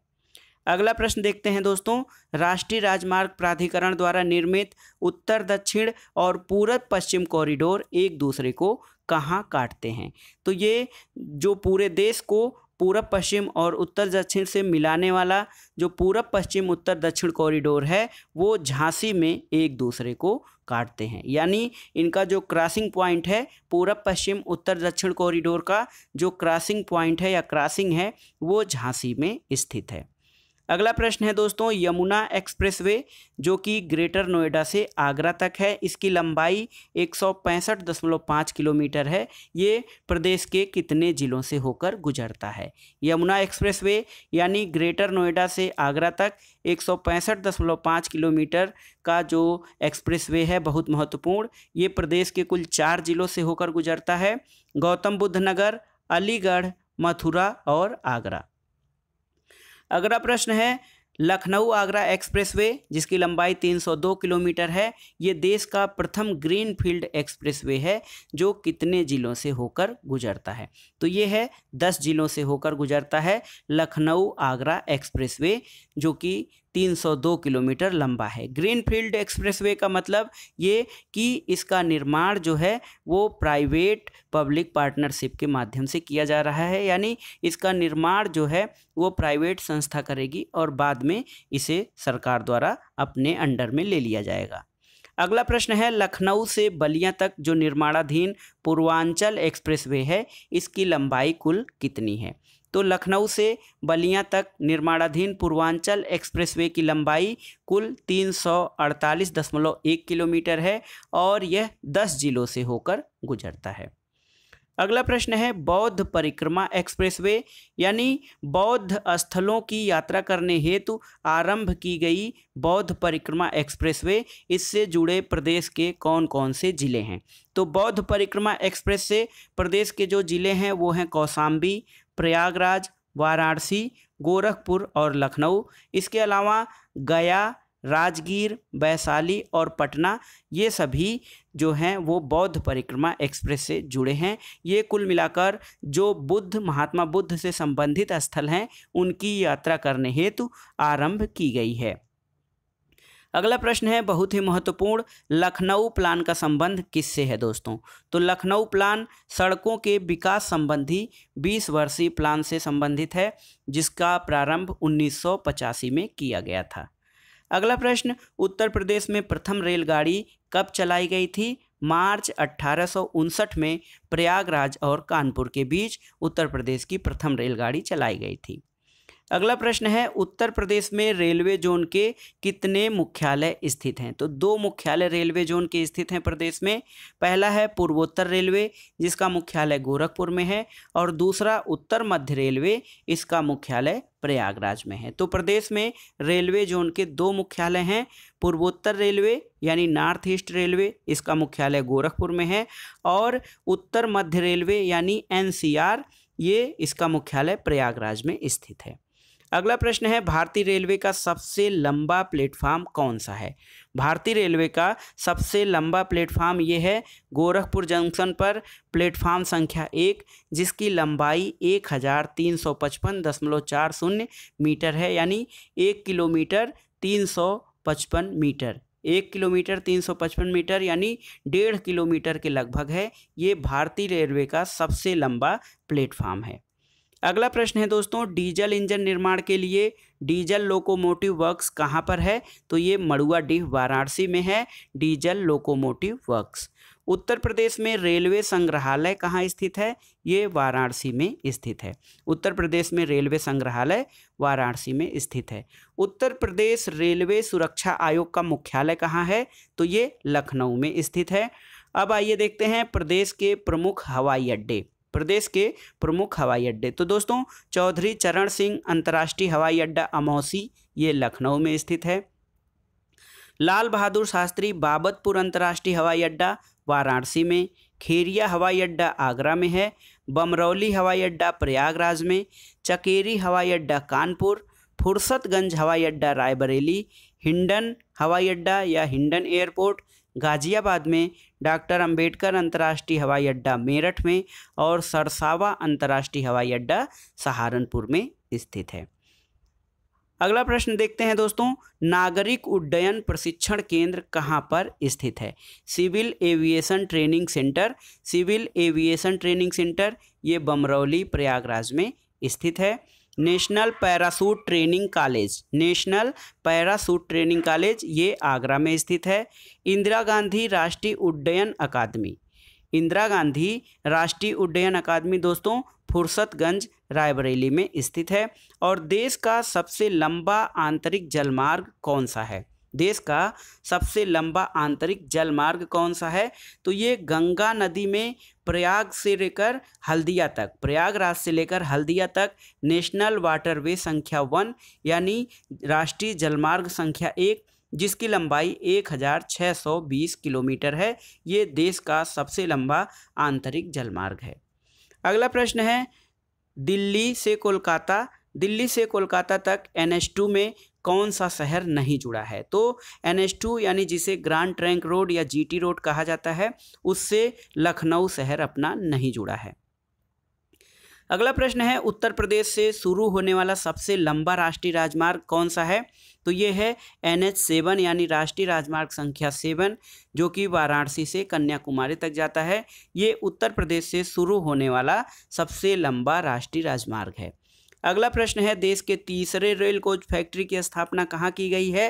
अगला प्रश्न देखते हैं दोस्तों राष्ट्रीय राजमार्ग प्राधिकरण द्वारा निर्मित उत्तर दक्षिण और पूरब पश्चिम कॉरिडोर एक दूसरे को कहाँ काटते हैं तो ये जो पूरे देश को पूरब पश्चिम और उत्तर दक्षिण से मिलाने वाला जो पूरब पश्चिम उत्तर दक्षिण कॉरिडोर है वो झांसी में एक दूसरे को काटते हैं यानी इनका जो क्रॉसिंग पॉइंट है पूरब पश्चिम उत्तर दक्षिण कॉरिडोर का जो क्रॉसिंग पॉइंट है या क्रॉसिंग है वो झांसी में स्थित है अगला प्रश्न है दोस्तों यमुना एक्सप्रेसवे जो कि ग्रेटर नोएडा से आगरा तक है इसकी लंबाई 165.5 किलोमीटर है ये प्रदेश के कितने ज़िलों से होकर गुजरता है यमुना एक्सप्रेसवे यानी ग्रेटर नोएडा से आगरा तक 165.5 किलोमीटर का जो एक्सप्रेसवे है बहुत महत्वपूर्ण ये प्रदेश के कुल चार ज़िलों से होकर गुजरता है गौतम बुद्ध नगर अलीगढ़ मथुरा और आगरा अगला प्रश्न है लखनऊ आगरा एक्सप्रेसवे जिसकी लंबाई 302 किलोमीटर है ये देश का प्रथम ग्रीन फील्ड एक्सप्रेस है जो कितने जिलों से होकर गुजरता है तो ये है दस जिलों से होकर गुजरता है लखनऊ आगरा एक्सप्रेसवे जो कि 302 किलोमीटर लंबा है ग्रीनफील्ड एक्सप्रेसवे का मतलब ये कि इसका निर्माण जो है वो प्राइवेट पब्लिक पार्टनरशिप के माध्यम से किया जा रहा है यानी इसका निर्माण जो है वो प्राइवेट संस्था करेगी और बाद में इसे सरकार द्वारा अपने अंडर में ले लिया जाएगा अगला प्रश्न है लखनऊ से बलिया तक जो निर्माणाधीन पूर्वांचल एक्सप्रेसवे है इसकी लंबाई कुल कितनी है तो लखनऊ से बलिया तक निर्माणाधीन पूर्वांचल एक्सप्रेसवे की लंबाई कुल 348.1 किलोमीटर है और यह 10 जिलों से होकर गुजरता है अगला प्रश्न है बौद्ध परिक्रमा एक्सप्रेसवे यानी बौद्ध स्थलों की यात्रा करने हेतु आरंभ की गई बौद्ध परिक्रमा एक्सप्रेसवे इससे जुड़े प्रदेश के कौन कौन से ज़िले हैं तो बौद्ध परिक्रमा एक्सप्रेस से प्रदेश के जो ज़िले हैं वो हैं कौसाम्बी प्रयागराज वाराणसी गोरखपुर और लखनऊ इसके अलावा गया राजगीर वैशाली और पटना ये सभी जो हैं वो बौद्ध परिक्रमा एक्सप्रेस से जुड़े हैं ये कुल मिलाकर जो बुद्ध महात्मा बुद्ध से संबंधित स्थल हैं उनकी यात्रा करने हेतु आरंभ की गई है अगला प्रश्न है बहुत ही महत्वपूर्ण लखनऊ प्लान का संबंध किससे है दोस्तों तो लखनऊ प्लान सड़कों के विकास संबंधी 20 वर्षीय प्लान से संबंधित है जिसका प्रारंभ उन्नीस में किया गया था अगला प्रश्न उत्तर प्रदेश में प्रथम रेलगाड़ी कब चलाई गई थी मार्च अट्ठारह में प्रयागराज और कानपुर के बीच उत्तर प्रदेश की प्रथम रेलगाड़ी चलाई गई थी अगला प्रश्न है उत्तर प्रदेश में रेलवे जोन के कितने मुख्यालय स्थित हैं तो दो मुख्यालय रेलवे जोन के स्थित हैं प्रदेश में पहला है पूर्वोत्तर रेलवे जिसका मुख्यालय गोरखपुर में है और दूसरा उत्तर मध्य रेलवे इसका मुख्यालय प्रयागराज में है तो प्रदेश में रेलवे जोन के दो मुख्यालय हैं पूर्वोत्तर रेलवे यानी नॉर्थ ईस्ट रेलवे इसका मुख्यालय गोरखपुर में है और उत्तर मध्य रेलवे यानी एन ये इसका मुख्यालय प्रयागराज में स्थित है अगला प्रश्न है भारतीय रेलवे का सबसे लंबा प्लेटफार्म कौन सा है भारतीय रेलवे का सबसे लंबा प्लेटफार्म ये है गोरखपुर जंक्शन पर प्लेटफार्म संख्या एक जिसकी लंबाई एक हज़ार तीन सौ पचपन दशमलव चार शून्य मीटर है यानी एक किलोमीटर तीन सौ पचपन मीटर एक किलोमीटर तीन सौ पचपन मीटर यानी डेढ़ किलोमीटर के लगभग है ये भारतीय रेलवे का सबसे लंबा प्लेटफार्म है अगला प्रश्न है दोस्तों डीजल इंजन निर्माण के लिए डीजल लोकोमोटिव वर्क्स कहाँ पर है तो ये मड़ुआ डीह वाराणसी में है diesel locomotive works Uttar Pradesh में रेलवे संग्रहालय कहाँ स्थित है ये वाराणसी में स्थित है उत्तर प्रदेश में रेलवे संग्रहालय वाराणसी में स्थित है उत्तर प्रदेश रेलवे सुरक्षा आयोग का मुख्यालय कहाँ है तो ये लखनऊ में स्थित है अब आइए देखते हैं प्रदेश के प्रमुख हवाई अड्डे प्रदेश के प्रमुख हवाई अड्डे तो दोस्तों चौधरी चरण सिंह अंतर्राष्ट्रीय हवाई अड्डा अमौसी ये लखनऊ में स्थित है लाल बहादुर शास्त्री बाबतपुर अंतर्राष्ट्रीय हवाई अड्डा वाराणसी में खेरिया हवाई अड्डा आगरा में है बमरौली हवाई अड्डा प्रयागराज में चकेरी हवाई अड्डा कानपुर फुर्सतगंज हवाई अड्डा रायबरेली हिंडन हवाई अड्डा या हिंडन एयरपोर्ट गाजियाबाद में डॉक्टर अंबेडकर अंतर्राष्ट्रीय हवाई अड्डा मेरठ में और सरसावा अंतर्राष्ट्रीय हवाई अड्डा सहारनपुर में स्थित है अगला प्रश्न देखते हैं दोस्तों नागरिक उड्डयन प्रशिक्षण केंद्र कहाँ पर स्थित है civil aviation training centre civil aviation training centre ये बमरौली प्रयागराज में स्थित है national parachute training college national parachute training college ये आगरा में स्थित है इंदिरा गांधी राष्ट्रीय उड्डयन अकादमी इंदिरा गांधी राष्ट्रीय उड्डयन अकादमी दोस्तों फुर्सतगंज रायबरेली में स्थित है और देश का सबसे लंबा आंतरिक जलमार्ग कौन सा है देश का सबसे लंबा आंतरिक जलमार्ग कौन सा है तो ये गंगा नदी में प्रयाग से लेकर हल्दिया तक प्रयागराज से लेकर हल्दिया तक नेशनल वाटरवे संख्या वन यानी राष्ट्रीय जलमार्ग संख्या एक जिसकी लंबाई 1620 किलोमीटर है ये देश का सबसे लंबा आंतरिक जलमार्ग है अगला प्रश्न है दिल्ली से कोलकाता दिल्ली से कोलकाता तक एन में कौन सा शहर नहीं जुड़ा है तो एन एच टू यानी जिसे ग्रांड ट्रैंक रोड या जी टी रोड कहा जाता है उससे लखनऊ शहर अपना नहीं जुड़ा है अगला प्रश्न है उत्तर प्रदेश से शुरू होने वाला सबसे लंबा राष्ट्रीय राजमार्ग कौन सा है तो ये है एन एच सेवन यानी राष्ट्रीय राजमार्ग संख्या सेवन जो कि वाराणसी से कन्याकुमारी तक जाता है ये उत्तर प्रदेश से शुरू होने वाला सबसे लंबा राष्ट्रीय राजमार्ग है अगला प्रश्न है देश के तीसरे रेल कोच फैक्ट्री की स्थापना कहाँ की गई है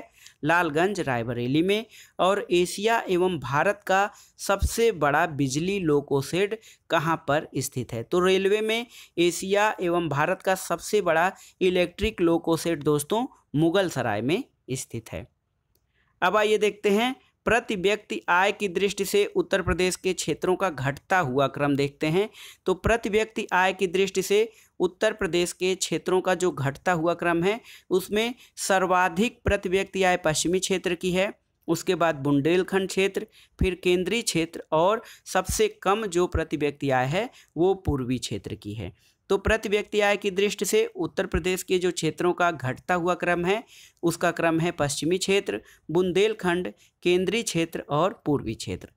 लालगंज रायबरेली में और एशिया एवं भारत का सबसे बड़ा बिजली लोको शेड कहाँ पर स्थित है तो रेलवे में एशिया एवं भारत का सबसे बड़ा इलेक्ट्रिक लोको शेड दोस्तों मुगल सराय में स्थित है अब आइए देखते हैं प्रति व्यक्ति आय की दृष्टि से उत्तर प्रदेश के क्षेत्रों का घटता हुआ क्रम देखते हैं तो प्रति व्यक्ति आय की दृष्टि से उत्तर प्रदेश के क्षेत्रों का जो घटता हुआ क्रम है उसमें सर्वाधिक प्रति व्यक्ति आय पश्चिमी क्षेत्र की है उसके बाद बुंदेलखंड क्षेत्र फिर केंद्रीय क्षेत्र और सबसे कम जो प्रति व्यक्ति आय है वो पूर्वी क्षेत्र की है तो प्रति व्यक्ति आय की दृष्टि से उत्तर प्रदेश के जो क्षेत्रों का घटता हुआ क्रम है उसका क्रम है पश्चिमी क्षेत्र बुंदेलखंड केंद्रीय क्षेत्र और पूर्वी क्षेत्र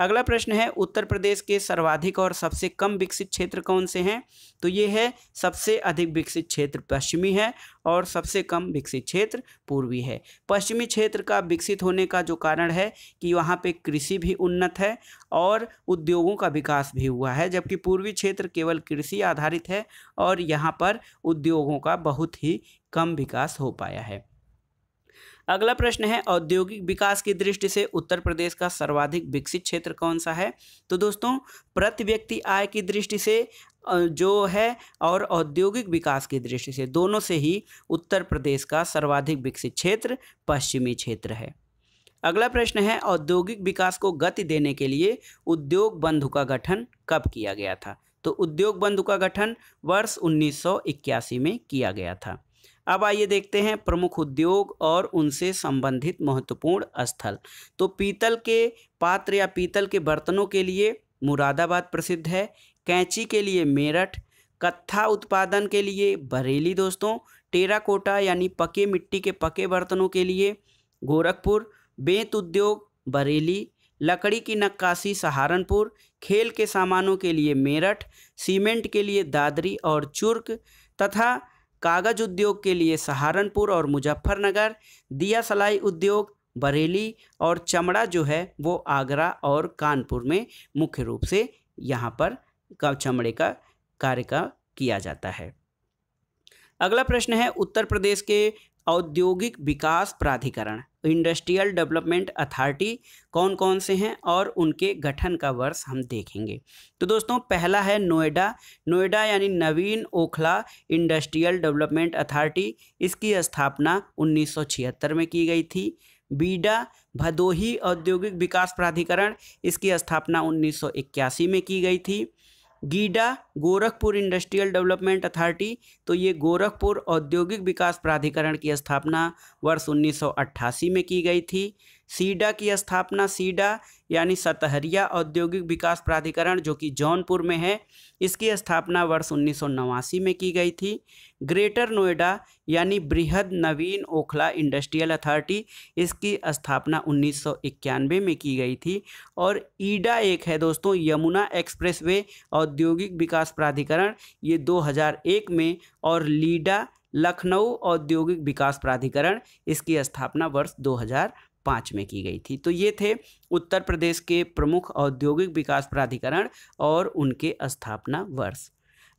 अगला प्रश्न है उत्तर प्रदेश के सर्वाधिक और सबसे कम विकसित क्षेत्र कौन से हैं तो ये है सबसे अधिक विकसित क्षेत्र पश्चिमी है और सबसे कम विकसित क्षेत्र पूर्वी है पश्चिमी क्षेत्र का विकसित होने का जो कारण है कि वहाँ पे कृषि भी उन्नत है और उद्योगों का विकास भी हुआ है जबकि पूर्वी क्षेत्र केवल कृषि आधारित है और यहाँ पर उद्योगों का बहुत ही कम विकास हो पाया है अगला प्रश्न है औद्योगिक विकास की दृष्टि से उत्तर प्रदेश का सर्वाधिक विकसित क्षेत्र कौन सा है तो दोस्तों प्रति व्यक्ति आय की दृष्टि से जो है और औद्योगिक विकास की दृष्टि से दोनों से ही उत्तर प्रदेश का सर्वाधिक विकसित क्षेत्र पश्चिमी क्षेत्र है अगला प्रश्न है औद्योगिक विकास को गति देने के लिए उद्योग बंधु का गठन कब किया गया था तो उद्योग बंधु का गठन वर्ष 1981 में किया गया था अब आइए देखते हैं प्रमुख उद्योग और उनसे संबंधित महत्वपूर्ण स्थल तो पीतल के पात्र या पीतल के बर्तनों के लिए मुरादाबाद प्रसिद्ध है कैंची के लिए मेरठ कत्था उत्पादन के लिए बरेली दोस्तों टेराकोटा यानी पके मिट्टी के पके बर्तनों के लिए गोरखपुर बेंत उद्योग बरेली लकड़ी की नक्काशी सहारनपुर खेल के सामानों के लिए मेरठ सीमेंट के लिए दादरी और चुर्क तथा कागज उद्योग के लिए सहारनपुर और मुजफ्फरनगर दिया सलाई उद्योग बरेली और चमड़ा जो है वो आगरा और कानपुर में मुख्य रूप से यहाँ पर का चमड़े का कार्य का किया जाता है अगला प्रश्न है उत्तर प्रदेश के औद्योगिक विकास प्राधिकरण इंडस्ट्रियल डेवलपमेंट अथॉरिटी कौन कौन से हैं और उनके गठन का वर्ष हम देखेंगे तो दोस्तों पहला है नोएडा नोएडा यानी नवीन ओखला इंडस्ट्रियल डेवलपमेंट अथॉरिटी इसकी स्थापना 1976 में की गई थी बीडा भदोही औद्योगिक विकास प्राधिकरण इसकी स्थापना 1981 में की गई थी GIDA Gorakhpur industrial development authority तो ये गोरखपुर औद्योगिक विकास प्राधिकरण की स्थापना वर्ष 1988 में की गई थी सीडा की स्थापना सीडा यानी सतहरिया औद्योगिक विकास प्राधिकरण जो कि जौनपुर में है इसकी स्थापना वर्ष उन्नीस में की गई थी ग्रेटर नोएडा यानी बृहद नवीन ओखला इंडस्ट्रियल अथॉरिटी इसकी स्थापना उन्नीस में की गई थी और ईडा एक है दोस्तों यमुना एक्सप्रेसवे औद्योगिक विकास प्राधिकरण ये 2001 में और लीडा लखनऊ औद्योगिक विकास प्राधिकरण इसकी स्थापना वर्ष 2000 पाँच में की गई थी तो ये थे उत्तर प्रदेश के प्रमुख औद्योगिक विकास प्राधिकरण और उनके स्थापना वर्ष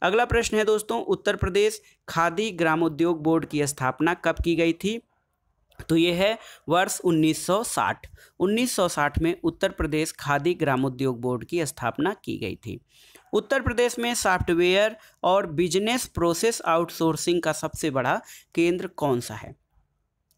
अगला प्रश्न है दोस्तों उत्तर प्रदेश खादी ग्रामोद्योग बोर्ड की स्थापना कब की गई थी तो ये है वर्ष 1960 1960 में उत्तर प्रदेश खादी ग्रामोद्योग बोर्ड की स्थापना की गई थी उत्तर प्रदेश में सॉफ्टवेयर और बिजनेस प्रोसेस आउटसोर्सिंग का सबसे बड़ा केंद्र कौन सा है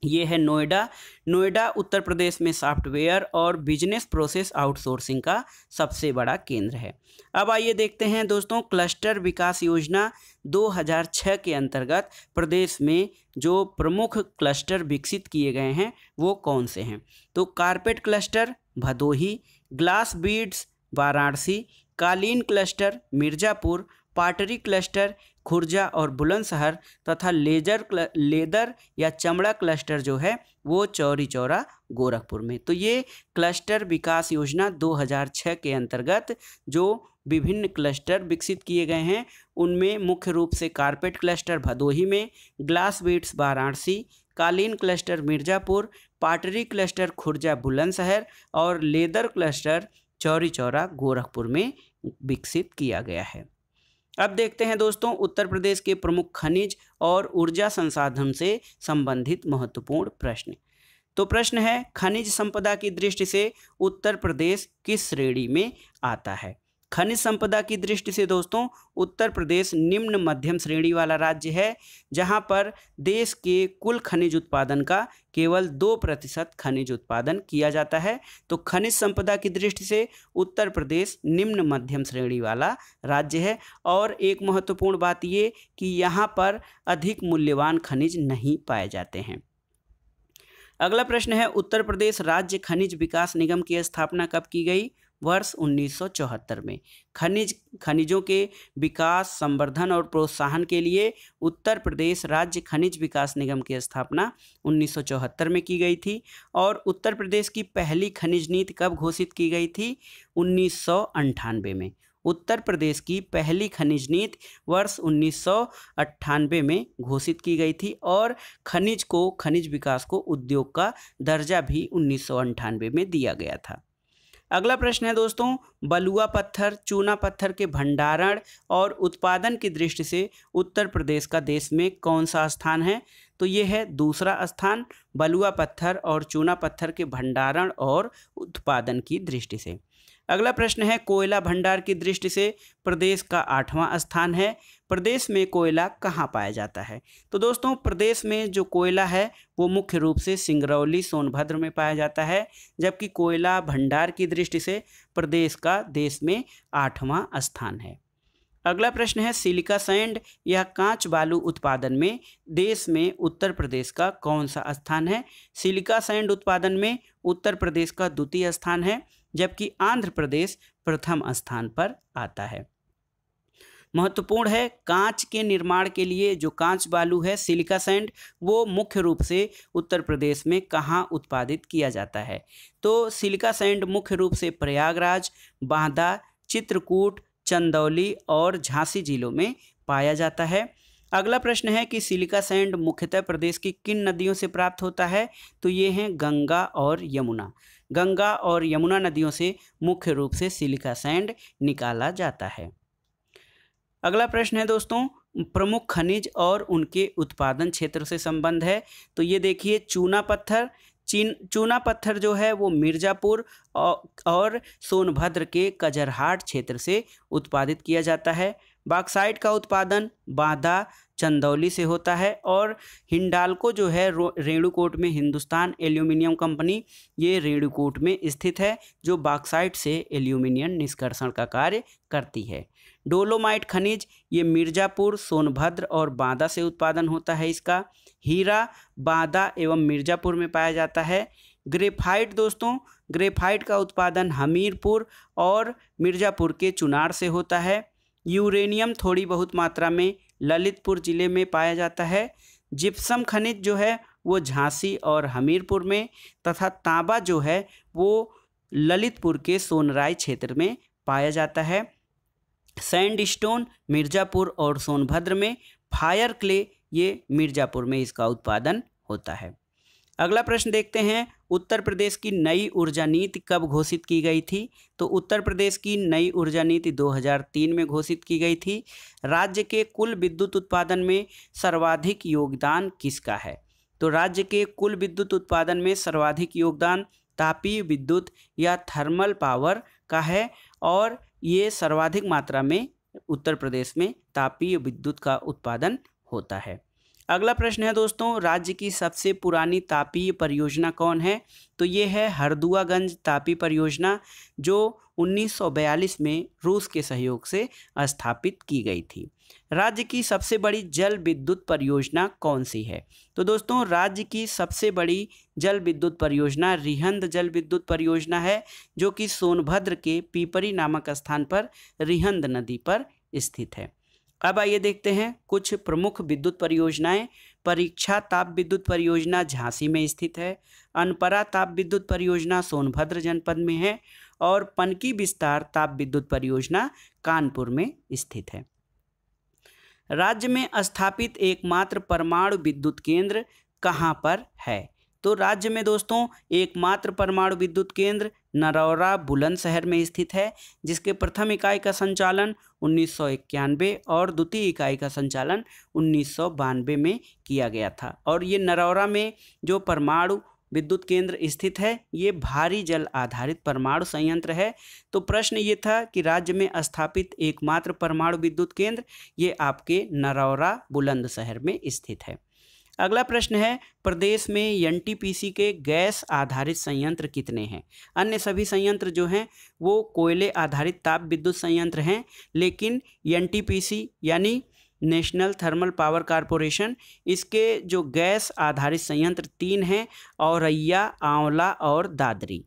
ये है नोएडा नोएडा उत्तर प्रदेश में सॉफ्टवेयर और बिजनेस प्रोसेस आउटसोर्सिंग का सबसे बड़ा केंद्र है अब आइए देखते हैं दोस्तों क्लस्टर विकास योजना 2006 के अंतर्गत प्रदेश में जो प्रमुख क्लस्टर विकसित किए गए हैं वो कौन से हैं तो carpet cluster Bhadohi glass beads Varanasi कालीन cluster Mirzapur pottery cluster Khurja और बुलंदशहर तथा लेजर लेदर या चमड़ा क्लस्टर जो है वो चौरी चौरा गोरखपुर में तो ये क्लस्टर विकास योजना 2006 के अंतर्गत जो विभिन्न क्लस्टर विकसित किए गए हैं उनमें मुख्य रूप से कारपेट क्लस्टर भदोही में ग्लास बीट्स वाराणसी कालीन cluster Mirzapur pottery cluster Khurja Bulandshahr और लेदर क्लस्टर चौरी चौरा गोरखपुर में विकसित किया गया है अब देखते हैं दोस्तों उत्तर प्रदेश के प्रमुख खनिज और ऊर्जा संसाधन से संबंधित महत्वपूर्ण प्रश्न तो प्रश्न है खनिज संपदा की दृष्टि से उत्तर प्रदेश किस श्रेणी में आता है खनिज संपदा की दृष्टि से दोस्तों उत्तर प्रदेश निम्न मध्यम श्रेणी वाला राज्य है जहां पर देश के कुल खनिज उत्पादन का केवल दो प्रतिशत खनिज उत्पादन किया जाता है तो खनिज संपदा की दृष्टि से उत्तर प्रदेश निम्न मध्यम श्रेणी वाला राज्य है और एक महत्वपूर्ण बात ये कि यहाँ पर अधिक मूल्यवान खनिज नहीं पाए जाते हैं अगला प्रश्न है उत्तर प्रदेश राज्य खनिज विकास निगम की स्थापना कब की गई वर्ष 1974 में खनिज खनिजों के विकास संवर्धन और प्रोत्साहन के लिए उत्तर प्रदेश राज्य खनिज विकास निगम की स्थापना 1974 में की गई थी और उत्तर प्रदेश की पहली खनिज नीति कब घोषित की गई थी उन्नीस में उत्तर प्रदेश की पहली खनिज नीति वर्ष उन्नीस में घोषित की गई थी और खनिज को खनिज विकास को उद्योग का दर्जा भी उन्नीस में दिया गया था अगला प्रश्न है दोस्तों बलुआ पत्थर चूना पत्थर के भंडारण और उत्पादन की दृष्टि से उत्तर प्रदेश का देश में कौन सा स्थान है तो ये है दूसरा स्थान बलुआ पत्थर और चूना पत्थर के भंडारण और उत्पादन की दृष्टि से अगला प्रश्न है कोयला भंडार की दृष्टि से प्रदेश का आठवां स्थान है प्रदेश में कोयला कहाँ पाया जाता है तो दोस्तों प्रदेश में जो कोयला है वो मुख्य रूप से सिंगरौली सोनभद्र में पाया जाता है जबकि कोयला भंडार की दृष्टि से प्रदेश का देश में आठवां स्थान है अगला प्रश्न है सिलिका सैंड या कांच बालू उत्पादन में देश में उत्तर प्रदेश का कौन सा स्थान है सिलिका सैंड उत्पादन में उत्तर प्रदेश का द्वितीय स्थान है जबकि आंध्र प्रदेश प्रथम स्थान पर आता है महत्वपूर्ण है कांच के निर्माण के लिए जो कांच बालू है सिलिका सैंड वो मुख्य रूप से उत्तर प्रदेश में कहाँ उत्पादित किया जाता है तो सिलिका सैंड मुख्य रूप से प्रयागराज बांदा चित्रकूट चंदौली और झांसी जिलों में पाया जाता है अगला प्रश्न है कि सिलिका सैंड मुख्यतः प्रदेश की किन नदियों से प्राप्त होता है तो ये हैं गंगा और यमुना गंगा और यमुना नदियों से मुख्य रूप से सिलिका सैंड निकाला जाता है अगला प्रश्न है दोस्तों प्रमुख खनिज और उनके उत्पादन क्षेत्र से संबंध है तो ये देखिए चूना पत्थर चीन चूना पत्थर जो है वो मिर्ज़ापुर और सोनभद्र के कजरहाट क्षेत्र से उत्पादित किया जाता है बाक्साइट का उत्पादन बाधा चंदौली से होता है और हिंडालको जो है रेणुकोट में हिंदुस्तान एल्यूमिनियम कंपनी ये रेणुकोट में स्थित है जो बाक्साइट से एल्यूमिनियम निष्कर्षण का कार्य करती है डोलोमाइट खनिज ये मिर्ज़ापुर सोनभद्र और बांदा से उत्पादन होता है इसका हीरा बांदा एवं मिर्ज़ापुर में पाया जाता है ग्रेफाइट दोस्तों ग्रेफाइट का उत्पादन हमीरपुर और मिर्ज़ापुर के चुनार से होता है यूरेनियम थोड़ी बहुत मात्रा में ललितपुर ज़िले में पाया जाता है जिप्सम खनिज जो है वो झांसी और हमीरपुर में तथा तांबा जो है वो ललितपुर के सोनराय क्षेत्र में पाया जाता है सैंडस्टोन मिर्ज़ापुर और सोनभद्र में फायर क्ले ये मिर्ज़ापुर में इसका उत्पादन होता है अगला प्रश्न देखते हैं उत्तर प्रदेश की नई ऊर्जा नीति कब घोषित की गई थी तो उत्तर प्रदेश की नई ऊर्जा नीति 2003 में घोषित की गई थी राज्य के कुल विद्युत उत्पादन में सर्वाधिक योगदान किसका है तो राज्य के कुल विद्युत उत्पादन में सर्वाधिक योगदान तापीय विद्युत या थर्मल पावर का है और ये सर्वाधिक मात्रा में उत्तर प्रदेश में तापीय विद्युत का उत्पादन होता है अगला प्रश्न है दोस्तों राज्य की सबसे पुरानी तापीय परियोजना कौन है तो ये है हरदुआगंज तापी परियोजना जो 1942 में रूस के सहयोग से स्थापित की गई थी राज्य की सबसे बड़ी जल विद्युत परियोजना कौन सी है तो दोस्तों राज्य की सबसे बड़ी जल विद्युत परियोजना रिहंद जल विद्युत परियोजना है जो कि सोनभद्र के पीपरी नामक स्थान पर रिहंद नदी पर स्थित है अब आइए देखते हैं कुछ प्रमुख विद्युत परियोजनाएं परीक्षा ताप विद्युत परियोजना झांसी में स्थित है अनपरा ताप विद्युत परियोजना सोनभद्र जनपद में है और पनकी विस्तार ताप विद्युत परियोजना कानपुर में स्थित है राज्य में स्थापित एकमात्र परमाणु विद्युत केंद्र कहाँ पर है तो राज्य में दोस्तों एकमात्र परमाणु विद्युत केंद्र नरौरा बुलंदशहर में स्थित है जिसके प्रथम इकाई का संचालन उन्नीस और द्वितीय इकाई का संचालन उन्नीस में किया गया था और ये नरौरा में जो परमाणु विद्युत केंद्र स्थित है ये भारी जल आधारित परमाणु संयंत्र है तो प्रश्न ये था कि राज्य में स्थापित एकमात्र परमाणु विद्युत केंद्र ये आपके नरौरा बुलंदशहर में स्थित है अगला प्रश्न है प्रदेश में एन के गैस आधारित संयंत्र कितने हैं अन्य सभी संयंत्र जो हैं वो कोयले आधारित ताप विद्युत संयंत्र हैं लेकिन एन यानी नेशनल थर्मल पावर कॉरपोरेशन इसके जो गैस आधारित संयंत्र तीन हैं औरैया आंवला और दादरी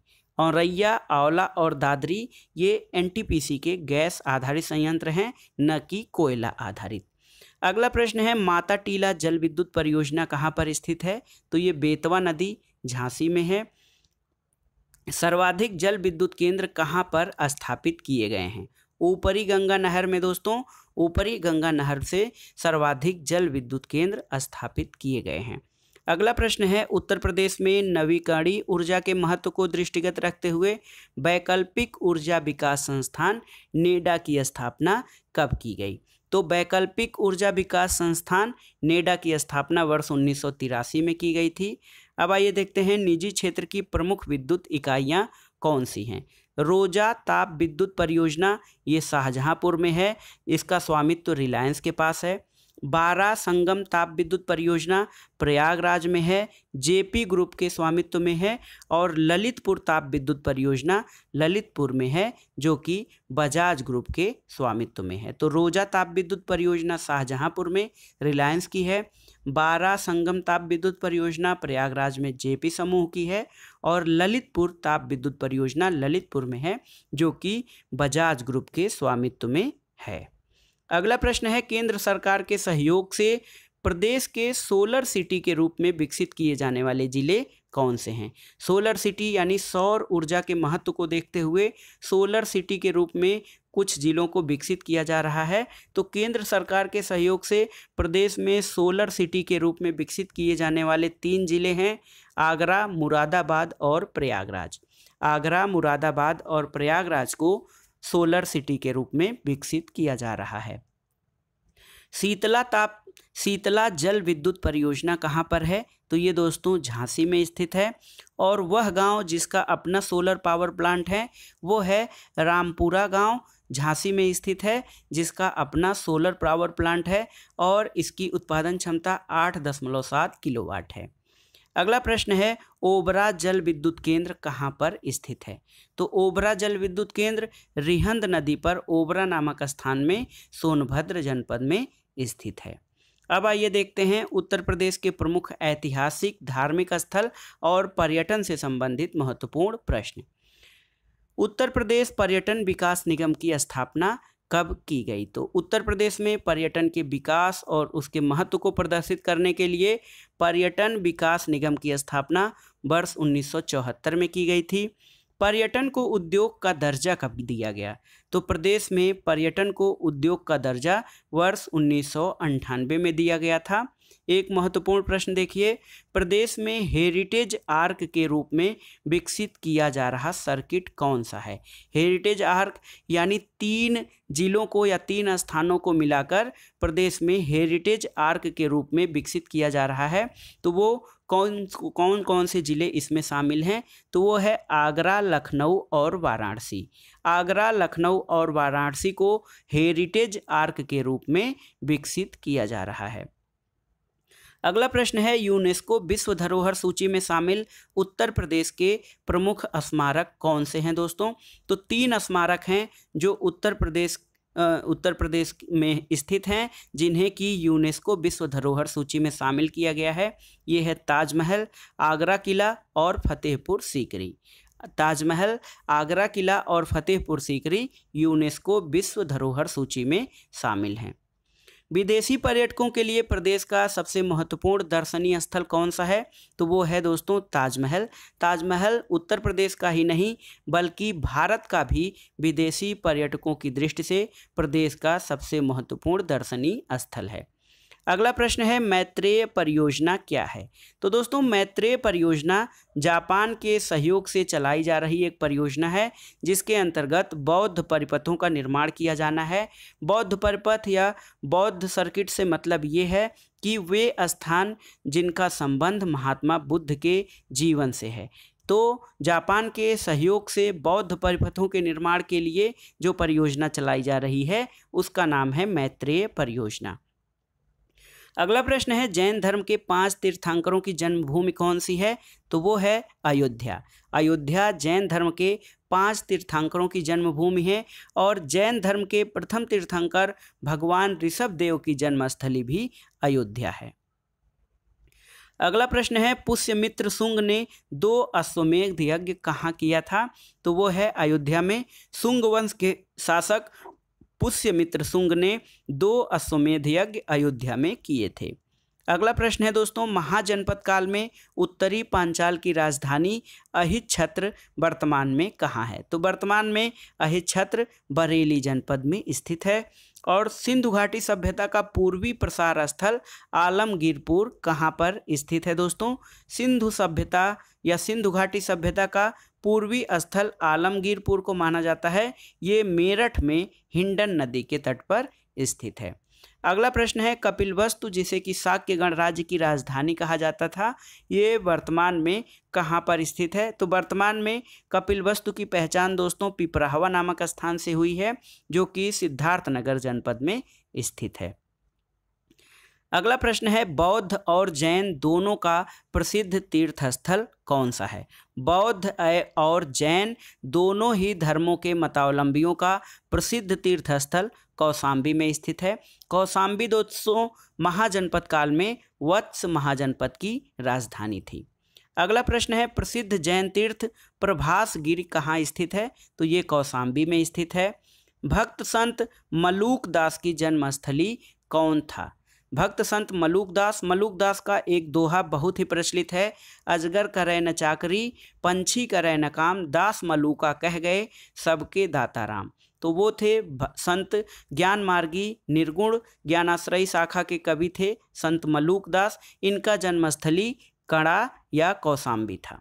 औरैया आंवला और दादरी ये एनटीपीसी के गैस आधारित संयंत्र हैं न कि कोयला आधारित अगला प्रश्न है माता टीला जल विद्युत परियोजना कहाँ पर स्थित है तो ये बेतवा नदी झांसी में है सर्वाधिक जल विद्युत केंद्र कहाँ पर स्थापित किए गए हैं ऊपरी गंगा नहर में दोस्तों ऊपरी गंगा नहर से सर्वाधिक जल विद्युत केंद्र स्थापित किए गए हैं अगला प्रश्न है उत्तर प्रदेश में नवीकरणीय ऊर्जा के महत्व को दृष्टिगत रखते हुए वैकल्पिक ऊर्जा विकास संस्थान नेडा की स्थापना कब की गई तो वैकल्पिक ऊर्जा विकास संस्थान नेडा की स्थापना वर्ष उन्नीस में की गई थी अब आइए देखते हैं निजी क्षेत्र की प्रमुख विद्युत इकाइयाँ कौन सी हैं रोजा ताप विद्युत परियोजना ये शाहजहाँपुर में है इसका स्वामित्व तो रिलायंस के पास है बारह संगम ताप विद्युत परियोजना प्रयागराज में है जेपी ग्रुप के स्वामित्व में है और ललितपुर ताप विद्युत परियोजना ललितपुर में है जो कि बजाज ग्रुप के स्वामित्व में है तो रोजा ताप विद्युत परियोजना शाहजहांपुर में रिलायंस की है बारह संगम ताप विद्युत परियोजना प्रयागराज में जेपी समूह की है और ललितपुर ताप विद्युत परियोजना ललितपुर में है जो कि बजाज ग्रुप के स्वामित्व में है अगला प्रश्न है केंद्र सरकार के सहयोग से प्रदेश के सोलर सिटी के रूप में विकसित किए जाने वाले जिले कौन से हैं सोलर सिटी यानी सौर ऊर्जा के महत्व को देखते हुए सोलर सिटी के रूप में कुछ जिलों को विकसित किया जा रहा है तो केंद्र सरकार के सहयोग से प्रदेश में सोलर सिटी के रूप में विकसित किए जाने वाले तीन जिले हैं आगरा मुरादाबाद और प्रयागराज आगरा मुरादाबाद और प्रयागराज को सोलर सिटी के रूप में विकसित किया जा रहा है शीतला ताप शीतला जल विद्युत परियोजना कहाँ पर है तो ये दोस्तों झांसी में स्थित है और वह गांव जिसका अपना सोलर पावर प्लांट है वो है रामपुरा गांव झांसी में स्थित है जिसका अपना सोलर पावर प्लांट है और इसकी उत्पादन क्षमता आठ दशमलव सात किलोवाट है अगला प्रश्न है ओबरा जल विद्युत केंद्र कहाँ पर स्थित है तो ओबरा जल विद्युत केंद्र रिहंद नदी पर ओबरा नामक स्थान में सोनभद्र जनपद में स्थित है अब आइए देखते हैं उत्तर प्रदेश के प्रमुख ऐतिहासिक धार्मिक स्थल और पर्यटन से संबंधित महत्वपूर्ण प्रश्न उत्तर प्रदेश पर्यटन विकास निगम की स्थापना कब की गई तो उत्तर प्रदेश में पर्यटन के विकास और उसके महत्व को प्रदर्शित करने के लिए पर्यटन विकास निगम की स्थापना वर्ष 1974 में की गई थी पर्यटन को उद्योग का दर्जा कब दिया गया तो प्रदेश में पर्यटन को उद्योग का दर्जा वर्ष उन्नीस में दिया गया था एक महत्वपूर्ण प्रश्न देखिए प्रदेश में हेरिटेज आर्क के रूप में विकसित किया जा रहा सर्किट कौन सा है हेरिटेज आर्क यानी तीन जिलों को या तीन स्थानों को मिलाकर प्रदेश में हेरिटेज आर्क के रूप में विकसित किया जा रहा है तो वो कौन कौन कौन से ज़िले इसमें शामिल हैं तो वो है आगरा लखनऊ और वाराणसी आगरा लखनऊ और वाराणसी को हेरिटेज आर्क के रूप में विकसित किया जा रहा है अगला प्रश्न है यूनेस्को विश्व धरोहर सूची में शामिल उत्तर प्रदेश के प्रमुख स्मारक कौन से हैं दोस्तों तो तीन स्मारक हैं जो उत्तर प्रदेश उत्तर प्रदेश में स्थित हैं जिन्हें कि यूनेस्को विश्व धरोहर सूची में शामिल किया गया है ये है ताजमहल आगरा किला और फतेहपुर सीकरी ताजमहल आगरा किला और फतेहपुर सीकरी यूनेस्को विश्व धरोहर सूची में शामिल हैं विदेशी पर्यटकों के लिए प्रदेश का सबसे महत्वपूर्ण दर्शनीय स्थल कौन सा है तो वो है दोस्तों ताजमहल ताजमहल उत्तर प्रदेश का ही नहीं बल्कि भारत का भी विदेशी पर्यटकों की दृष्टि से प्रदेश का सबसे महत्वपूर्ण दर्शनीय स्थल है अगला प्रश्न है मैत्रेय परियोजना क्या है तो दोस्तों मैत्रेय परियोजना जापान के सहयोग से चलाई जा रही एक परियोजना है जिसके अंतर्गत बौद्ध परिपथों का निर्माण किया जाना है बौद्ध परिपथ या बौद्ध सर्किट से मतलब ये है कि वे स्थान जिनका संबंध महात्मा बुद्ध के जीवन से है तो जापान के सहयोग से बौद्ध परिपथों के निर्माण के लिए जो परियोजना चलाई जा रही है उसका नाम है मैत्रेय परियोजना अगला प्रश्न है जैन धर्म के पांच तीर्थांकरों की जन्मभूमि कौन सी है तो वो है अयोध्या अयोध्या जैन धर्म के पांच तीर्थांकरों की जन्मभूमि है और जैन धर्म के प्रथम तीर्थंकर भगवान ऋषभ देव की जन्मस्थली भी अयोध्या है अगला प्रश्न है पुष्यमित्र सुंग ने दो अश्वमेघ यज्ञ कहाँ किया था तो वो है अयोध्या में सुंग वंश के शासक पुष्यमित्र सुंग ने दो अश्वमेध यज्ञ अयोध्या में किए थे अगला प्रश्न है दोस्तों महाजनपद काल में उत्तरी पांचाल की राजधानी अहित वर्तमान में कहाँ है तो वर्तमान में अहित बरेली जनपद में स्थित है और सिंधु घाटी सभ्यता का पूर्वी प्रसार स्थल आलमगीरपुर कहाँ पर स्थित है दोस्तों सिंधु सभ्यता या सिंधु घाटी सभ्यता का पूर्वी स्थल आलमगीरपुर को माना जाता है ये मेरठ में हिंडन नदी के तट पर स्थित है अगला प्रश्न है कपिलवस्तु जिसे कि शाक्य गणराज्य की राजधानी कहा जाता था ये वर्तमान में कहाँ पर स्थित है तो वर्तमान में कपिलवस्तु की पहचान दोस्तों पिपराहवा नामक स्थान से हुई है जो कि सिद्धार्थनगर जनपद में स्थित है अगला प्रश्न है बौद्ध और जैन दोनों का प्रसिद्ध तीर्थ स्थल कौन सा है बौद्ध और जैन दोनों ही धर्मों के मतावलंबियों का प्रसिद्ध तीर्थ स्थल कौसाम्बी में स्थित है कौसाम्बी दोस्तों महाजनपद काल में वत्स महाजनपद की राजधानी थी अगला प्रश्न है प्रसिद्ध जैन तीर्थ प्रभास गिरी कहाँ स्थित है तो ये कौसाम्बी में स्थित है भक्त संत मलूक दास की जन्मस्थली कौन था भक्त संत मलुकदास मलुकदास का एक दोहा बहुत ही प्रचलित है अजगर करे न चाकरी पंछी करे न काम दास मलुका कह गए सबके दाता राम तो वो थे संत ज्ञान मार्गी निर्गुण ज्ञानाश्रयी शाखा के कवि थे संत मलुकदास इनका जन्मस्थली कड़ा या कौसाम्बी था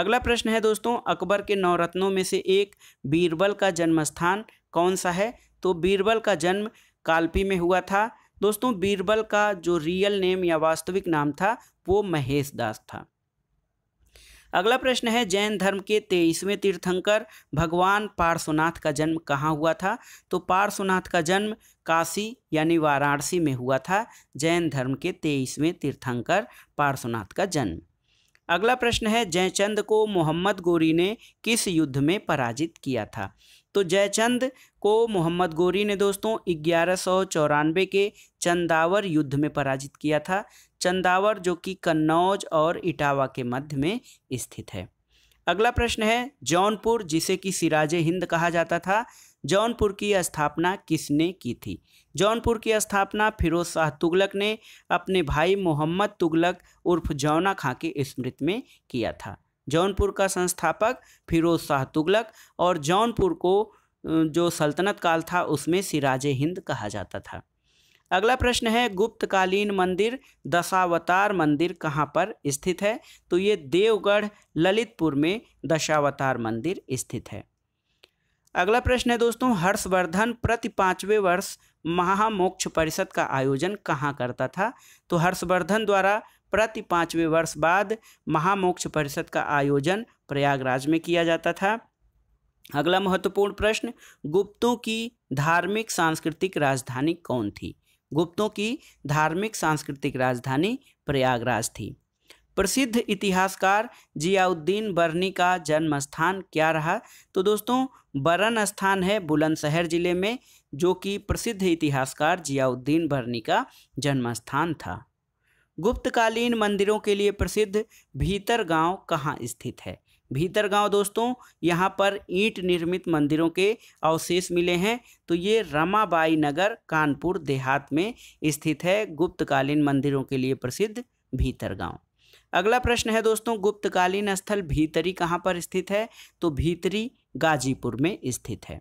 अगला प्रश्न है दोस्तों अकबर के नवरत्नों में से एक बीरबल का जन्म स्थान कौन सा है तो बीरबल का जन्म कालपी में हुआ था दोस्तों बीरबल का जो रियल नेम या वास्तविक नाम था वो महेश दास था अगला प्रश्न है जैन धर्म के तेईसवें तीर्थंकर भगवान पार्श्वनाथ का जन्म कहाँ हुआ था तो पार्श्वनाथ का जन्म काशी यानी वाराणसी में हुआ था जैन धर्म के तेईसवें तीर्थंकर पार्श्वनाथ का जन्म अगला प्रश्न है जयचंद को मोहम्मद गोरी ने किस युद्ध में पराजित किया था तो जयचंद को मोहम्मद गोरी ने दोस्तों ग्यारह के चंदावर युद्ध में पराजित किया था चंदावर जो कि कन्नौज और इटावा के मध्य में स्थित है अगला प्रश्न है जौनपुर जिसे कि सिराज हिंद कहा जाता था जौनपुर की स्थापना किसने की थी जौनपुर की स्थापना फिरोज शाह तुगलक ने अपने भाई मोहम्मद तुगलक उर्फ जौना खां के स्मृति में किया था जौनपुर का संस्थापक फिरोज शाह तुगलक और जौनपुर को जो सल्तनत काल था उसमें सिराज हिंद कहा जाता था अगला प्रश्न है गुप्तकालीन मंदिर दशावतार मंदिर कहाँ पर स्थित है तो ये देवगढ़ ललितपुर में दशावतार मंदिर स्थित है अगला प्रश्न है दोस्तों हर्षवर्धन प्रति पाँचवें वर्ष महामोक्ष परिषद का आयोजन कहाँ करता था तो हर्षवर्धन द्वारा प्रति पाँचवें वर्ष बाद महामोक्ष परिषद का आयोजन प्रयागराज में किया जाता था अगला महत्वपूर्ण प्रश्न गुप्तों की धार्मिक सांस्कृतिक राजधानी कौन थी गुप्तों की धार्मिक सांस्कृतिक राजधानी प्रयागराज थी प्रसिद्ध इतिहासकार जियाउद्दीन बरनी का जन्म स्थान क्या रहा तो दोस्तों बरन स्थान है बुलंदशहर जिले में जो कि प्रसिद्ध इतिहासकार जियाउद्दीन बरनी का जन्म स्थान था गुप्तकालीन मंदिरों के लिए प्रसिद्ध भीतरगांव कहाँ स्थित है भीतरगांव दोस्तों यहाँ पर ईंट निर्मित मंदिरों के अवशेष मिले हैं तो ये रमाबाई नगर कानपुर देहात में स्थित है गुप्तकालीन मंदिरों के लिए प्रसिद्ध भीतरगांव अगला प्रश्न है दोस्तों गुप्तकालीन स्थल भीतरी कहाँ पर स्थित है तो भीतरी गाजीपुर में स्थित है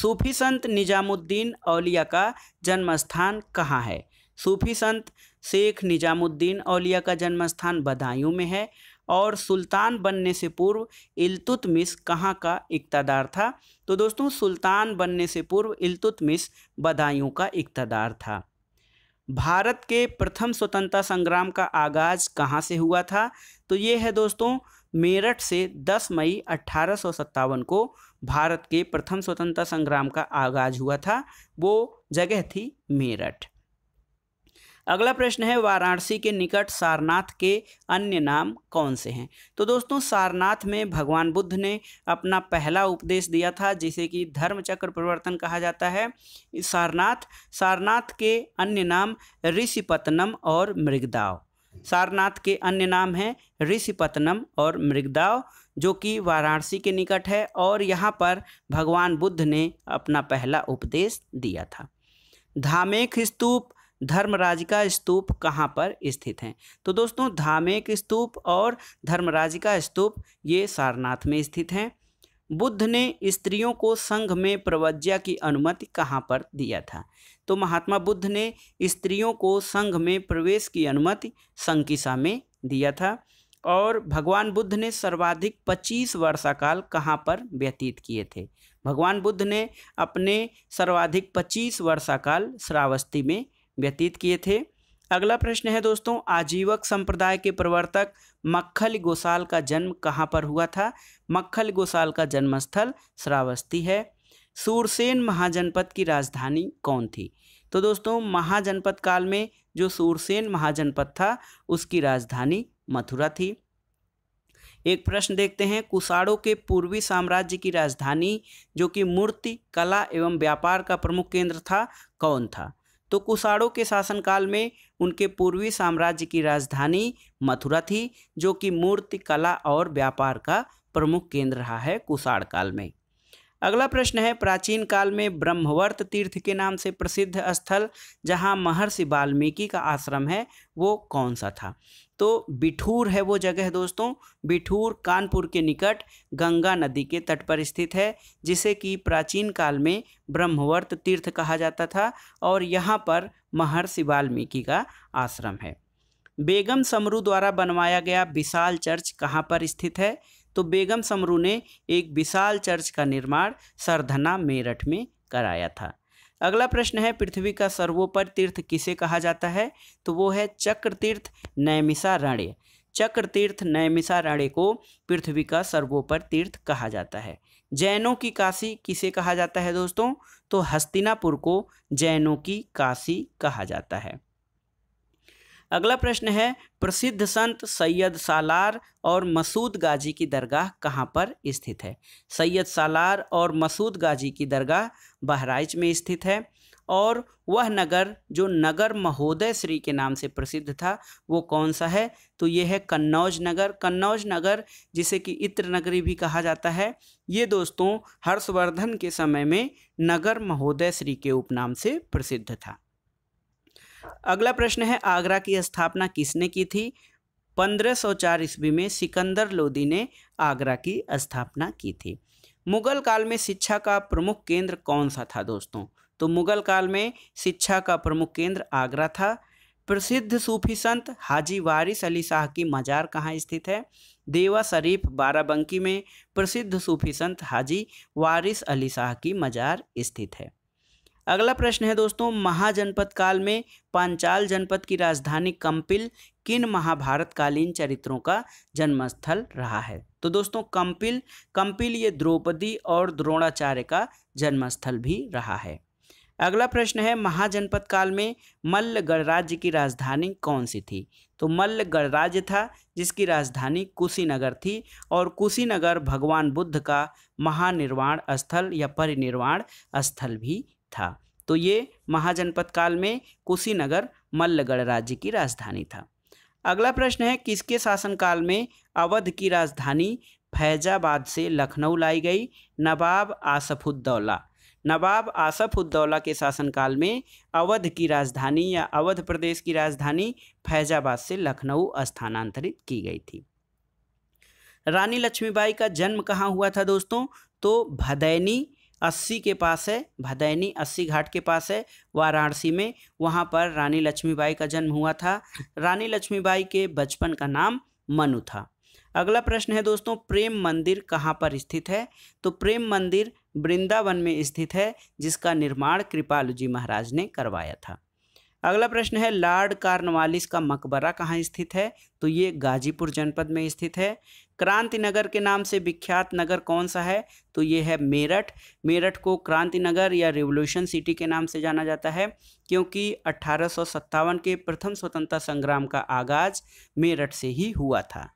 सूफी संत निजामुद्दीन औलिया का जन्म स्थान कहाँ है सूफी संत शेख निजामुद्दीन औलिया का जन्म स्थान बदायूं में है और सुल्तान बनने से पूर्व इल्तुतमिस कहाँ का इकतदार था तो दोस्तों सुल्तान बनने से पूर्व इल्तुतमिस बदायूं का इकतदार था भारत के प्रथम स्वतंत्रता संग्राम का आगाज कहाँ से हुआ था तो ये है दोस्तों मेरठ से 10 मई अट्ठारह को भारत के प्रथम स्वतंत्रता संग्राम का आगाज हुआ था वो जगह थी मेरठ अगला प्रश्न है वाराणसी के निकट सारनाथ के अन्य नाम कौन से हैं तो दोस्तों सारनाथ में भगवान बुद्ध ने अपना पहला उपदेश दिया था जिसे कि धर्म चक्र प्रवर्तन कहा जाता है सारनाथ सारनाथ के अन्य नाम ऋषिपतनम और मृगदाव सारनाथ के अन्य नाम हैं ऋषिपतनम और मृगदाव जो कि वाराणसी के निकट है और यहाँ पर भगवान बुद्ध ने अपना पहला उपदेश दिया था धामेख स्तूप धर्मराजिका स्तूप कहाँ पर स्थित हैं तो दोस्तों धामेक स्तूप और धर्मराजिका स्तूप ये सारनाथ में स्थित हैं बुद्ध ने स्त्रियों को संघ में प्रवज्ञा की अनुमति कहाँ पर दिया था तो महात्मा बुद्ध ने स्त्रियों को संघ में प्रवेश की अनुमति संकिसा में दिया था और भगवान बुद्ध ने सर्वाधिक 25 वर्षाकाल कहाँ पर व्यतीत किए थे भगवान बुद्ध ने अपने सर्वाधिक 25 वर्षाकाल श्रावस्ती में व्यतीत किए थे अगला प्रश्न है दोस्तों आजीवक संप्रदाय के प्रवर्तक मक्खल गोसाल का जन्म कहाँ पर हुआ था मक्खल गोसाल का जन्मस्थल श्रावस्ती है सूरसेन महाजनपद की राजधानी कौन थी तो दोस्तों महाजनपद काल में जो सूरसेन महाजनपद था उसकी राजधानी मथुरा थी एक प्रश्न देखते हैं कुसाड़ों के पूर्वी साम्राज्य की राजधानी जो कि मूर्ति कला एवं व्यापार का प्रमुख केंद्र था कौन था तो कुषाणों के शासनकाल में उनके पूर्वी साम्राज्य की राजधानी मथुरा थी जो कि मूर्ति कला और व्यापार का प्रमुख केंद्र रहा है कुषाण काल में अगला प्रश्न है प्राचीन काल में ब्रह्मवर्त तीर्थ के नाम से प्रसिद्ध स्थल जहाँ महर्षि वाल्मीकि का आश्रम है वो कौन सा था तो बिठूर है वो जगह दोस्तों बिठूर कानपुर के निकट गंगा नदी के तट पर स्थित है जिसे कि प्राचीन काल में ब्रह्मवर्त तीर्थ कहा जाता था और यहाँ पर महर्षि वाल्मीकि का आश्रम है बेगम समरू द्वारा बनवाया गया विशाल चर्च कहाँ पर स्थित है तो बेगम समरू ने एक विशाल चर्च का निर्माण सरधना मेरठ में कराया था अगला प्रश्न है पृथ्वी का सर्वोपर तीर्थ किसे कहा जाता है तो वो है चक्र तीर्थ राणे चक्र तीर्थ राणे को पृथ्वी का सर्वोपर तीर्थ कहा जाता है जैनों की काशी किसे कहा जाता है दोस्तों तो हस्तिनापुर को जैनों की काशी कहा जाता है अगला प्रश्न है प्रसिद्ध संत सैयद सालार और मसूद गाजी की दरगाह कहाँ पर स्थित है सैयद सालार और मसूद गाजी की दरगाह बहराइच में स्थित है और वह नगर जो नगर महोदय श्री के नाम से प्रसिद्ध था वो कौन सा है तो ये है कन्नौज नगर कन्नौज नगर जिसे कि इत्र नगरी भी कहा जाता है ये दोस्तों हर्षवर्धन के समय में नगर महोदय श्री के उपनाम से प्रसिद्ध था अगला प्रश्न है आगरा की स्थापना किसने की थी 1504 ईस्वी में सिकंदर लोदी ने आगरा की स्थापना की थी मुगल काल में शिक्षा का प्रमुख केंद्र कौन सा था दोस्तों तो मुगल काल में शिक्षा का प्रमुख केंद्र आगरा था प्रसिद्ध सूफी संत हाजी वारिस अली शाह की मज़ार कहाँ स्थित है देवा शरीफ बाराबंकी में प्रसिद्ध सूफी संत हाजी वारिस अली शाह की मज़ार स्थित है अगला प्रश्न है दोस्तों महाजनपद काल में पांचाल जनपद की राजधानी कंपिल किन महाभारतकालीन चरित्रों का जन्मस्थल रहा है तो दोस्तों कंपिल कंपिल ये द्रौपदी और द्रोणाचार्य का जन्मस्थल भी रहा है अगला प्रश्न है महाजनपद काल में मल्ल गणराज्य की राजधानी कौन सी थी तो मल्ल गणराज्य था जिसकी राजधानी कुशीनगर थी और कुशीनगर भगवान बुद्ध का महानिर्वाण स्थल या परिनिर्वाण स्थल भी था तो ये महाजनपद काल में कुशीनगर मल्लगढ़ राज्य की राजधानी था अगला प्रश्न है किसके शासनकाल में अवध की राजधानी फैजाबाद से लखनऊ लाई गई नवाब आसफ़ुद्दौला नवाब आसफ़ुद्दौला के शासनकाल में अवध की राजधानी या अवध प्रदेश की राजधानी फैजाबाद से लखनऊ स्थानांतरित की गई थी रानी लक्ष्मीबाई का जन्म कहाँ हुआ था दोस्तों तो भदैनी अस्सी के पास है भदैनी अस्सी घाट के पास है वाराणसी में वहाँ पर रानी लक्ष्मीबाई का जन्म हुआ था रानी लक्ष्मीबाई के बचपन का नाम मनु था अगला प्रश्न है दोस्तों प्रेम मंदिर कहाँ पर स्थित है तो प्रेम मंदिर वृंदावन में स्थित है जिसका निर्माण कृपालू जी महाराज ने करवाया था अगला प्रश्न है लॉर्ड कार्नवालिस का मकबरा कहाँ स्थित है तो ये गाजीपुर जनपद में स्थित है क्रांति नगर के नाम से विख्यात नगर कौन सा है तो ये है मेरठ मेरठ को क्रांति नगर या रिवोल्यूशन सिटी के नाम से जाना जाता है क्योंकि अट्ठारह के प्रथम स्वतंत्रता संग्राम का आगाज मेरठ से ही हुआ था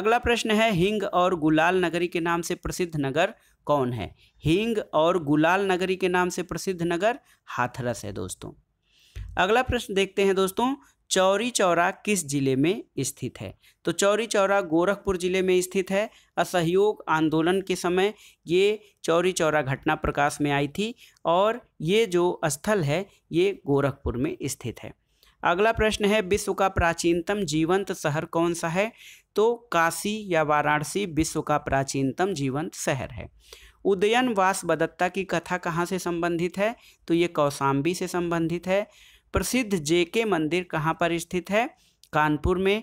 अगला प्रश्न है हिंग और गुलाल नगरी के नाम से प्रसिद्ध नगर कौन है हिंग और गुलाल नगरी के नाम से प्रसिद्ध नगर हाथरस है दोस्तों अगला प्रश्न देखते हैं दोस्तों चौरी चौरा किस जिले में स्थित है तो चौरी चौरा गोरखपुर जिले में स्थित है असहयोग आंदोलन के समय ये चौरी चौरा घटना प्रकाश में आई थी और ये जो स्थल है ये गोरखपुर में स्थित है अगला प्रश्न है विश्व का प्राचीनतम जीवंत शहर कौन सा है तो काशी या वाराणसी विश्व का प्राचीनतम जीवंत शहर है उदयन वास बदत्ता की कथा कहाँ से संबंधित है तो ये कौसाम्बी से संबंधित है प्रसिद्ध जेके मंदिर कहाँ पर स्थित है कानपुर में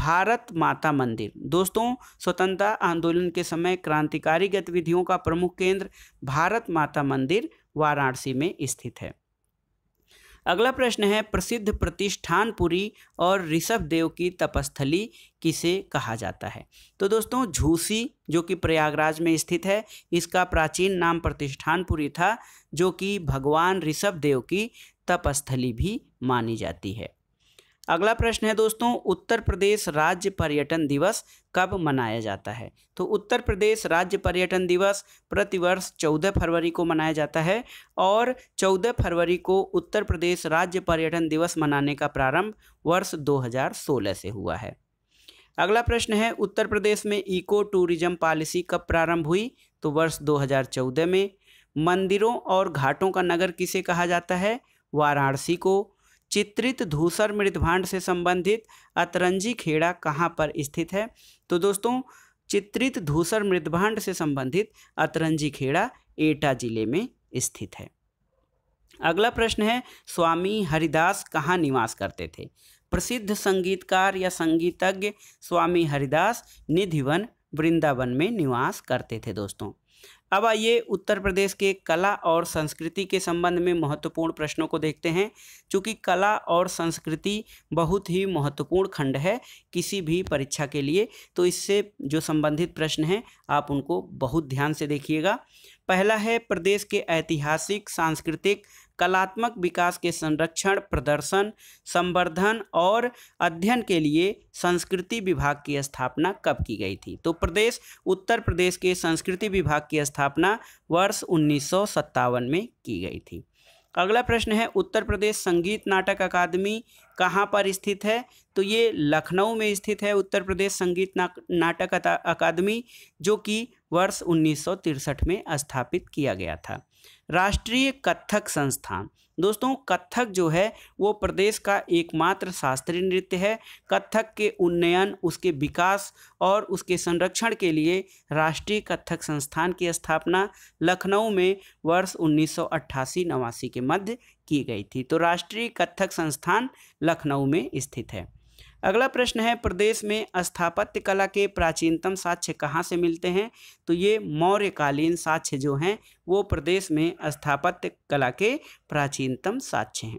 भारत माता मंदिर दोस्तों स्वतंत्रता आंदोलन के समय क्रांतिकारी गतिविधियों का प्रमुख केंद्र भारत माता मंदिर वाराणसी में स्थित है अगला प्रश्न है प्रसिद्ध प्रतिष्ठानपुरी और ऋषभ देव की तपस्थली किसे कहा जाता है तो दोस्तों झूसी जो कि प्रयागराज में स्थित है इसका प्राचीन नाम प्रतिष्ठानपुरी था जो कि भगवान ऋषभ देव की तपस्थली भी मानी जाती है अगला प्रश्न है दोस्तों उत्तर प्रदेश राज्य पर्यटन दिवस कब मनाया जाता है तो उत्तर प्रदेश राज्य पर्यटन दिवस प्रतिवर्ष 14 फरवरी को मनाया जाता है और 14 फरवरी को उत्तर प्रदेश राज्य पर्यटन दिवस मनाने का प्रारंभ वर्ष 2016 से हुआ है अगला प्रश्न है उत्तर प्रदेश में इको टूरिज्म पॉलिसी कब प्रारंभ हुई तो वर्ष दो में मंदिरों और घाटों का नगर किसे कहा जाता है वाराणसी को चित्रित धूसर मृतभांड से संबंधित अतरंजी खेड़ा कहाँ पर स्थित है तो दोस्तों चित्रित धूसर मृतभांड से संबंधित अतरंजी खेड़ा एटा जिले में स्थित है अगला प्रश्न है स्वामी हरिदास कहाँ निवास करते थे प्रसिद्ध संगीतकार या संगीतज्ञ स्वामी हरिदास निधिवन वृंदावन में निवास करते थे दोस्तों अब आइए उत्तर प्रदेश के कला और संस्कृति के संबंध में महत्वपूर्ण प्रश्नों को देखते हैं क्योंकि कला और संस्कृति बहुत ही महत्वपूर्ण खंड है किसी भी परीक्षा के लिए तो इससे जो संबंधित प्रश्न हैं आप उनको बहुत ध्यान से देखिएगा पहला है प्रदेश के ऐतिहासिक सांस्कृतिक कलात्मक विकास के संरक्षण प्रदर्शन संवर्धन और अध्ययन के लिए संस्कृति विभाग की स्थापना कब की गई थी तो प्रदेश उत्तर प्रदेश के संस्कृति विभाग की स्थापना वर्ष उन्नीस में की गई थी अगला प्रश्न है उत्तर प्रदेश संगीत नाटक अकादमी कहाँ पर स्थित है तो ये लखनऊ में स्थित है उत्तर प्रदेश संगीत ना, नाटक अकादमी जो कि वर्ष उन्नीस में स्थापित किया गया था राष्ट्रीय कथक संस्थान दोस्तों कथक जो है वो प्रदेश का एकमात्र शास्त्रीय नृत्य है कथक के उन्नयन उसके विकास और उसके संरक्षण के लिए राष्ट्रीय कथक संस्थान की स्थापना लखनऊ में वर्ष उन्नीस सौ के मध्य की गई थी तो राष्ट्रीय कथक संस्थान लखनऊ में स्थित है अगला प्रश्न है प्रदेश में स्थापत्य कला के प्राचीनतम साक्ष्य कहाँ से मिलते हैं तो ये मौर्यकालीन साक्ष्य जो हैं वो प्रदेश में स्थापत्य कला के प्राचीनतम साक्ष्य हैं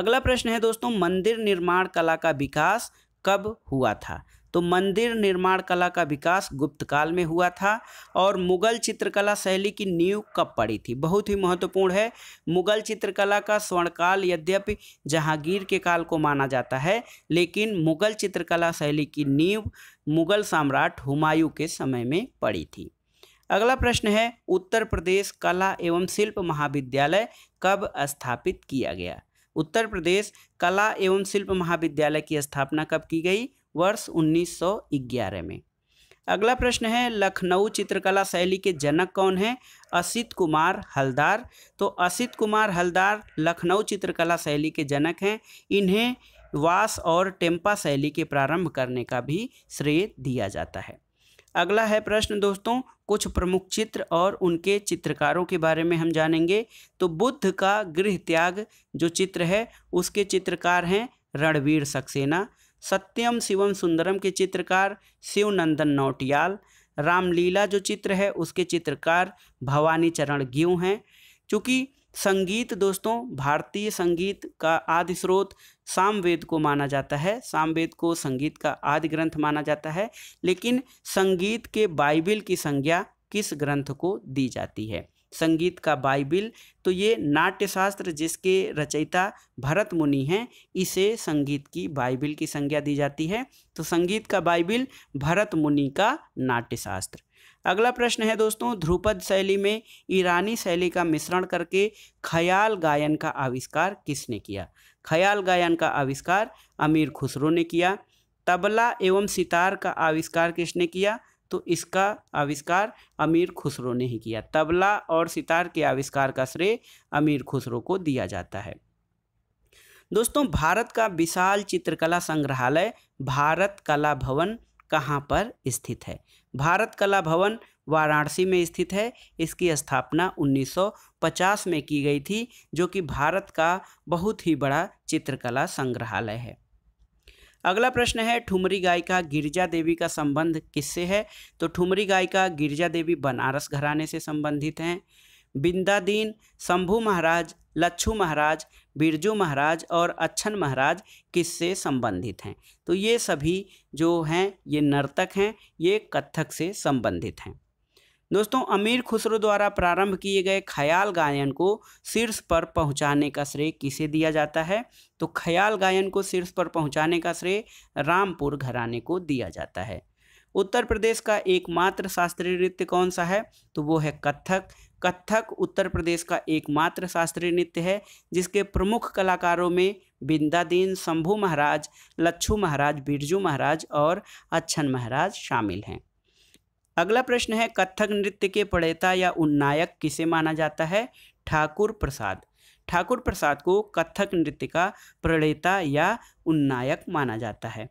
अगला प्रश्न है दोस्तों मंदिर निर्माण कला का विकास कब हुआ था तो मंदिर निर्माण कला का विकास गुप्त काल में हुआ था और मुगल चित्रकला शैली की नींव कब पड़ी थी बहुत ही महत्वपूर्ण है मुगल चित्रकला का स्वर्णकाल यद्यपि जहांगीर के काल को माना जाता है लेकिन मुगल चित्रकला शैली की नींव मुगल सम्राट हुमायूं के समय में पड़ी थी अगला प्रश्न है उत्तर प्रदेश कला एवं शिल्प महाविद्यालय कब स्थापित किया गया उत्तर प्रदेश कला एवं शिल्प महाविद्यालय की स्थापना कब की गई वर्ष 1911 में अगला प्रश्न है लखनऊ चित्रकला शैली के जनक कौन हैं असित कुमार हलदार तो असित कुमार हलदार लखनऊ चित्रकला शैली के जनक हैं इन्हें वास और टेम्पा शैली के प्रारंभ करने का भी श्रेय दिया जाता है अगला है प्रश्न दोस्तों कुछ प्रमुख चित्र और उनके चित्रकारों के बारे में हम जानेंगे तो बुद्ध का गृह त्याग जो चित्र है उसके चित्रकार हैं रणवीर सक्सेना सत्यम शिवम सुंदरम के चित्रकार शिवनंदन नौटियाल रामलीला जो चित्र है उसके चित्रकार भवानी चरण ग्यू हैं चूँकि संगीत दोस्तों भारतीय संगीत का आदि स्रोत सामवेद को माना जाता है सामवेद को संगीत का आदि ग्रंथ माना जाता है लेकिन संगीत के बाइबिल की संज्ञा किस ग्रंथ को दी जाती है संगीत का बाइबिल तो ये नाट्यशास्त्र जिसके रचयिता भरत मुनि हैं इसे संगीत की बाइबिल की संज्ञा दी जाती है तो संगीत का बाइबिल भरत मुनि का नाट्यशास्त्र अगला प्रश्न है दोस्तों ध्रुपद शैली में ईरानी शैली का मिश्रण करके ख्याल गायन का आविष्कार किसने किया ख्याल गायन का आविष्कार अमीर खुसरो ने किया तबला एवं सितार का आविष्कार किसने किया तो इसका आविष्कार अमीर खुसरो ने ही किया तबला और सितार के आविष्कार का श्रेय अमीर खुसरो को दिया जाता है दोस्तों भारत का विशाल चित्रकला संग्रहालय भारत कला भवन कहाँ पर स्थित है भारत कला भवन वाराणसी में स्थित है इसकी स्थापना 1950 में की गई थी जो कि भारत का बहुत ही बड़ा चित्रकला संग्रहालय है अगला प्रश्न है ठुमरी गायिका गिरजा देवी का संबंध किससे है तो ठुमरी गायिका गिरजा देवी बनारस घराने से संबंधित हैं बिंदादीन शंभू महाराज लच्छू महाराज बिरजू महाराज और अच्छन महाराज किससे संबंधित हैं तो ये सभी जो हैं ये नर्तक हैं ये कथक से संबंधित हैं दोस्तों अमीर खुसरो द्वारा प्रारंभ किए गए ख्याल गायन को शीर्ष पर पहुंचाने का श्रेय किसे दिया जाता है तो ख्याल गायन को शीर्ष पर पहुंचाने का श्रेय रामपुर घराने को दिया जाता है उत्तर प्रदेश का एकमात्र शास्त्रीय नृत्य कौन सा है तो वो है कथक कथक उत्तर प्रदेश का एकमात्र शास्त्रीय नृत्य है जिसके प्रमुख कलाकारों में बिंदादीन शंभू महाराज लच्छू महाराज बिरजू महाराज और अच्छन महाराज शामिल हैं अगला प्रश्न है कथक नृत्य के प्रणेता या उन्नायक किसे माना जाता है ठाकुर प्रसाद ठाकुर प्रसाद को कथक नृत्य का प्रणेता या उन्नायक माना जाता है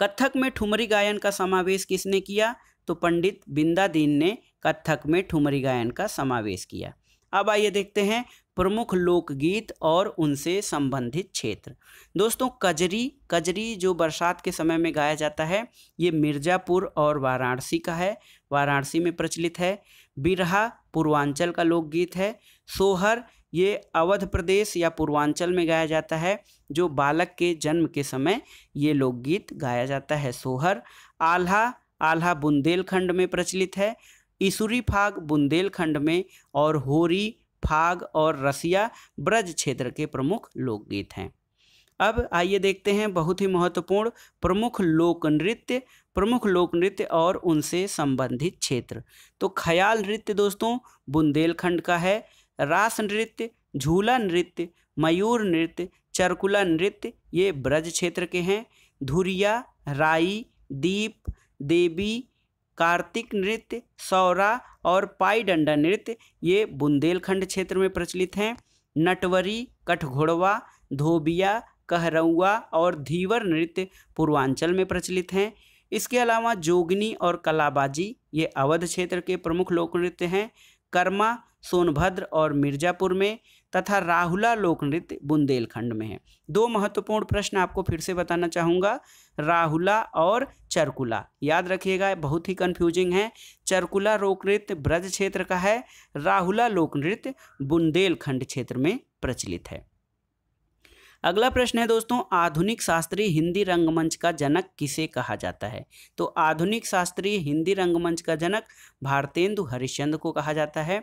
कथक में ठुमरी गायन का समावेश किसने किया तो पंडित बिंदा दीन ने कथक में ठुमरी गायन का समावेश किया अब आइए देखते हैं प्रमुख लोकगीत और उनसे संबंधित क्षेत्र दोस्तों कजरी कजरी जो बरसात के समय में गाया जाता है ये मिर्ज़ापुर और वाराणसी का है वाराणसी में प्रचलित है बिरहा पूर्वांचल का लोकगीत है सोहर ये अवध प्रदेश या पूर्वांचल में गाया जाता है जो बालक के जन्म के समय ये लोकगीत गाया जाता है सोहर आल्हा आल्हा बुंदेलखंड में प्रचलित है ईसुरी फाग बुंदेलखंड में और होरी फाग और रसिया ब्रज क्षेत्र के प्रमुख लोकगीत हैं अब आइए देखते हैं बहुत ही महत्वपूर्ण प्रमुख लोक नृत्य प्रमुख लोक नृत्य और उनसे संबंधित क्षेत्र तो ख्याल नृत्य दोस्तों बुंदेलखंड का है रास नृत्य झूला नृत्य मयूर नृत्य चरकुला नृत्य ये ब्रज क्षेत्र के हैं धुरिया राई दीप देवी कार्तिक नृत्य सौरा और पाई डंडा नृत्य ये बुंदेलखंड क्षेत्र में प्रचलित हैं नटवरी कठघोड़वा धोबिया कहरऊआ और धीवर नृत्य पूर्वांचल में प्रचलित हैं इसके अलावा जोगनी और कलाबाजी ये अवध क्षेत्र के प्रमुख लोक नृत्य हैं कर्मा सोनभद्र और मिर्ज़ापुर में तथा राहुला लोक नृत्य बुंदेलखंड में है दो महत्वपूर्ण प्रश्न आपको फिर से बताना चाहूँगा राहुला और चरकुला याद रखिएगा बहुत ही कंफ्यूजिंग है चरकुला लोक नृत्य ब्रज क्षेत्र का है राहुला लोक नृत्य बुंदेलखंड क्षेत्र में प्रचलित है अगला प्रश्न है दोस्तों आधुनिक शास्त्रीय हिंदी रंगमंच का जनक किसे कहा जाता है तो आधुनिक शास्त्रीय हिंदी रंगमंच का जनक भारतेंदु हरिश्चंद्र को कहा जाता है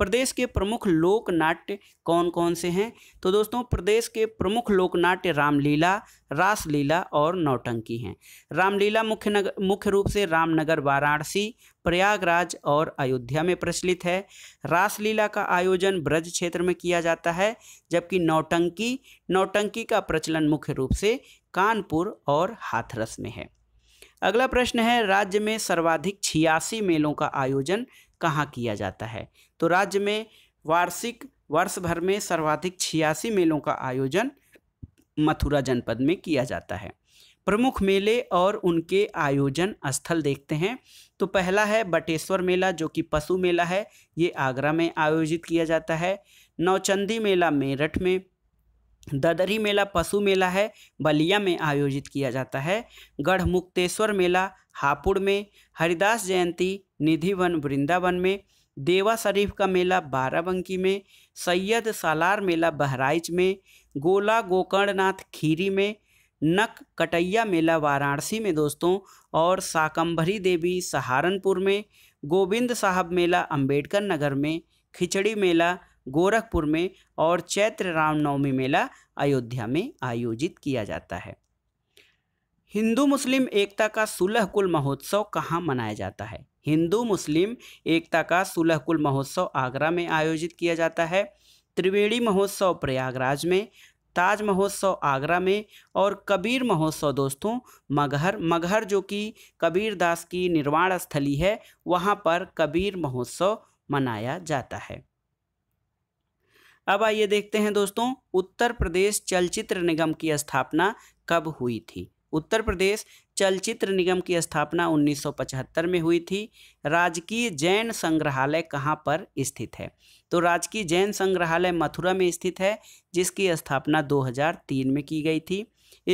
प्रदेश के प्रमुख लोक नाट्य कौन कौन से हैं तो दोस्तों प्रदेश के प्रमुख लोक नाट्य रामलीला रासलीला और नौटंकी हैं रामलीला मुख्य नगर मुख्य रूप से रामनगर वाराणसी प्रयागराज और अयोध्या में प्रचलित है रासलीला का आयोजन ब्रज क्षेत्र में किया जाता है जबकि नौटंकी नौटंकी का प्रचलन मुख्य रूप से कानपुर और हाथरस में है अगला प्रश्न है राज्य में सर्वाधिक छियासी मेलों का आयोजन कहाँ किया जाता है तो राज्य में वार्षिक वर्ष भर में सर्वाधिक छियासी मेलों का आयोजन मथुरा जनपद में किया जाता है प्रमुख मेले और उनके आयोजन स्थल देखते हैं तो पहला है बटेश्वर मेला जो कि पशु मेला है ये आगरा में आयोजित किया जाता है नौचंदी मेला मेरठ में ददरी मेला पशु मेला है बलिया में आयोजित किया जाता है गढ़मुक्तेश्वर मेला हापुड़ में हरिदास जयंती निधिवन वृंदावन में देवा शरीफ का मेला बाराबंकी में सैयद सालार मेला बहराइच में गोला गोकर्णनाथ खीरी में नक कटैया मेला वाराणसी में दोस्तों और साकंभरी देवी सहारनपुर में गोविंद साहब मेला अंबेडकर नगर में खिचड़ी मेला गोरखपुर में और चैत्र रामनवमी मेला अयोध्या में आयोजित किया जाता है हिंदू मुस्लिम एकता का सुलह कुल महोत्सव कहाँ मनाया जाता है हिंदू मुस्लिम एकता का सुलह कुल महोत्सव आगरा में आयोजित किया जाता है त्रिवेणी महोत्सव प्रयागराज में ताज महोत्सव आगरा में और कबीर महोत्सव दोस्तों मगहर मगहर जो कि कबीर दास की निर्वाण स्थली है वहाँ पर कबीर महोत्सव मनाया जाता है अब आइए देखते हैं दोस्तों उत्तर प्रदेश चलचित्र निगम की स्थापना कब हुई थी उत्तर प्रदेश चलचित्र निगम की स्थापना 1975 में हुई थी राजकीय जैन संग्रहालय कहाँ पर स्थित है तो राजकीय जैन संग्रहालय मथुरा में स्थित है जिसकी स्थापना 2003 में की गई थी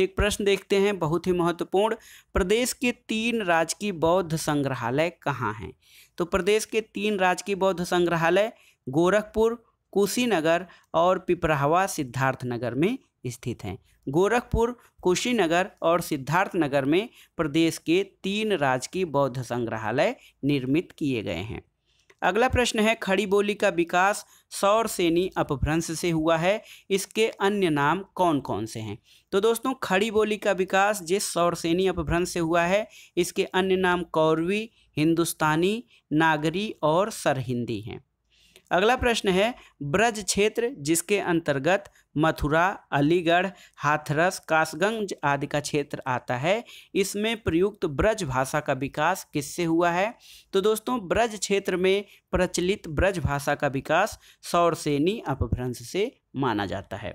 एक प्रश्न देखते हैं बहुत ही महत्वपूर्ण प्रदेश के तीन राजकीय बौद्ध संग्रहालय कहाँ हैं तो प्रदेश के तीन राजकीय बौद्ध संग्रहालय गोरखपुर कुशीनगर और पिपराहवा सिद्धार्थनगर में स्थित हैं गोरखपुर कुशीनगर और सिद्धार्थनगर में प्रदेश के तीन राजकीय बौद्ध संग्रहालय निर्मित किए गए हैं अगला प्रश्न है खड़ी बोली का विकास सौर सेनी अपभ्रंश से हुआ है इसके अन्य नाम कौन कौन से हैं तो दोस्तों खड़ी बोली का विकास जिस सौर सेनी अपभ्रंश से हुआ है इसके अन्य नाम कौरवी हिंदुस्तानी नागरी और सरहिंदी हैं अगला प्रश्न है ब्रज क्षेत्र जिसके अंतर्गत मथुरा अलीगढ़ हाथरस कासगंज आदि का क्षेत्र आता है इसमें प्रयुक्त ब्रज भाषा का विकास किससे हुआ है तो दोस्तों ब्रज क्षेत्र में प्रचलित ब्रज भाषा का विकास सौरसेनी अपभ्रंश से माना जाता है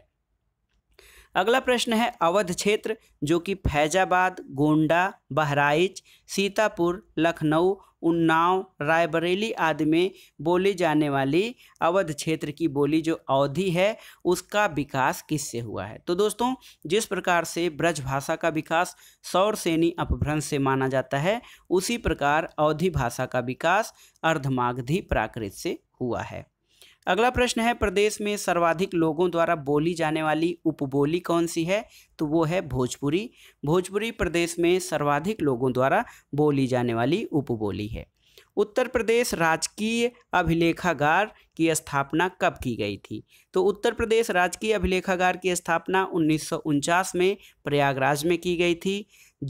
अगला प्रश्न है अवध क्षेत्र जो कि फैजाबाद गोंडा बहराइच सीतापुर लखनऊ उन्नाव रायबरेली आदि में बोली जाने वाली अवध क्षेत्र की बोली जो अवधि है उसका विकास किससे हुआ है तो दोस्तों जिस प्रकार से ब्रज भाषा का विकास सौर सेनी अपभ्रंश से माना जाता है उसी प्रकार अवधि भाषा का विकास अर्धमागधि प्राकृत से हुआ है अगला प्रश्न है प्रदेश में सर्वाधिक लोगों द्वारा बोली जाने वाली उपबोली कौन सी है तो वो है भोजपुरी भोजपुरी प्रदेश में सर्वाधिक लोगों द्वारा बोली जाने वाली उपबोली है उत्तर प्रदेश राजकीय अभिलेखागार की स्थापना कब की गई थी तो उत्तर प्रदेश राजकीय अभिलेखागार की स्थापना उन्नीस में प्रयागराज में की गई थी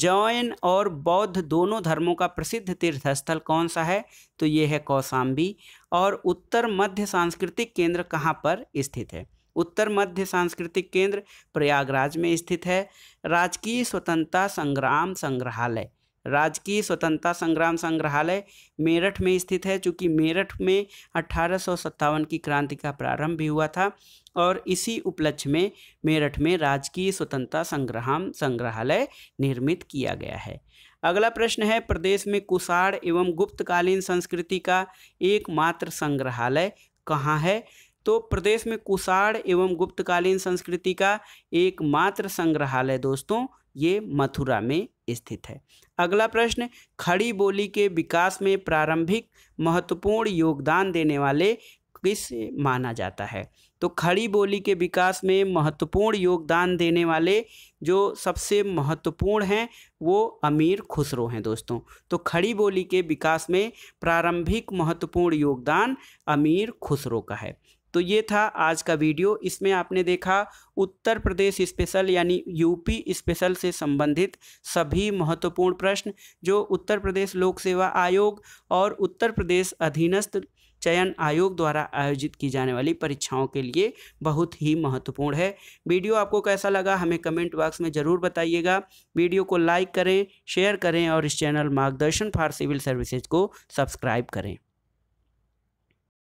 जैन और बौद्ध दोनों धर्मों का प्रसिद्ध तीर्थस्थल कौन सा है तो ये है कौसाम्बी और उत्तर मध्य सांस्कृतिक केंद्र कहाँ पर स्थित है उत्तर मध्य सांस्कृतिक केंद्र प्रयागराज में स्थित है राजकीय स्वतंत्रता संग्राम संग्रहालय राजकीय स्वतंत्रता संग्राम संग्रहालय मेरठ में स्थित है चूँकि मेरठ में अठारह की क्रांति का प्रारंभ भी हुआ था और इसी उपलक्ष्य में मेरठ में राजकीय स्वतंत्रता संग्राम संग्रहालय निर्मित किया गया है अगला प्रश्न है प्रदेश में कुषाण एवं गुप्तकालीन संस्कृति का एकमात्र संग्रहालय कहाँ है तो प्रदेश में कुषाण एवं गुप्तकालीन संस्कृति का एकमात्र संग्रहालय दोस्तों ये मथुरा में स्थित है अगला प्रश्न खड़ी बोली के विकास में प्रारंभिक महत्वपूर्ण योगदान देने वाले वाक्पिस माना जाता है तो खड़ी बोली के विकास में महत्वपूर्ण योगदान देने वाले जो सबसे महत्वपूर्ण हैं वो अमीर खुसरो हैं दोस्तों तो खड़ी बोली के विकास में प्रारंभिक महत्वपूर्ण योगदान अमीर खुसरो का है तो ये था आज का वीडियो इसमें आपने देखा उत्तर प्रदेश स्पेशल यानी यूपी स्पेशल से संबंधित सभी महत्वपूर्ण प्रश्न जो उत्तर प्रदेश लोक सेवा आयोग और उत्तर प्रदेश अधीनस्थ चयन आयोग द्वारा आयोजित की जाने वाली परीक्षाओं के लिए बहुत ही महत्वपूर्ण है वीडियो आपको कैसा लगा हमें कमेंट बॉक्स में ज़रूर बताइएगा वीडियो को लाइक करें शेयर करें और इस channel Margdarshan for civil services को सब्सक्राइब करें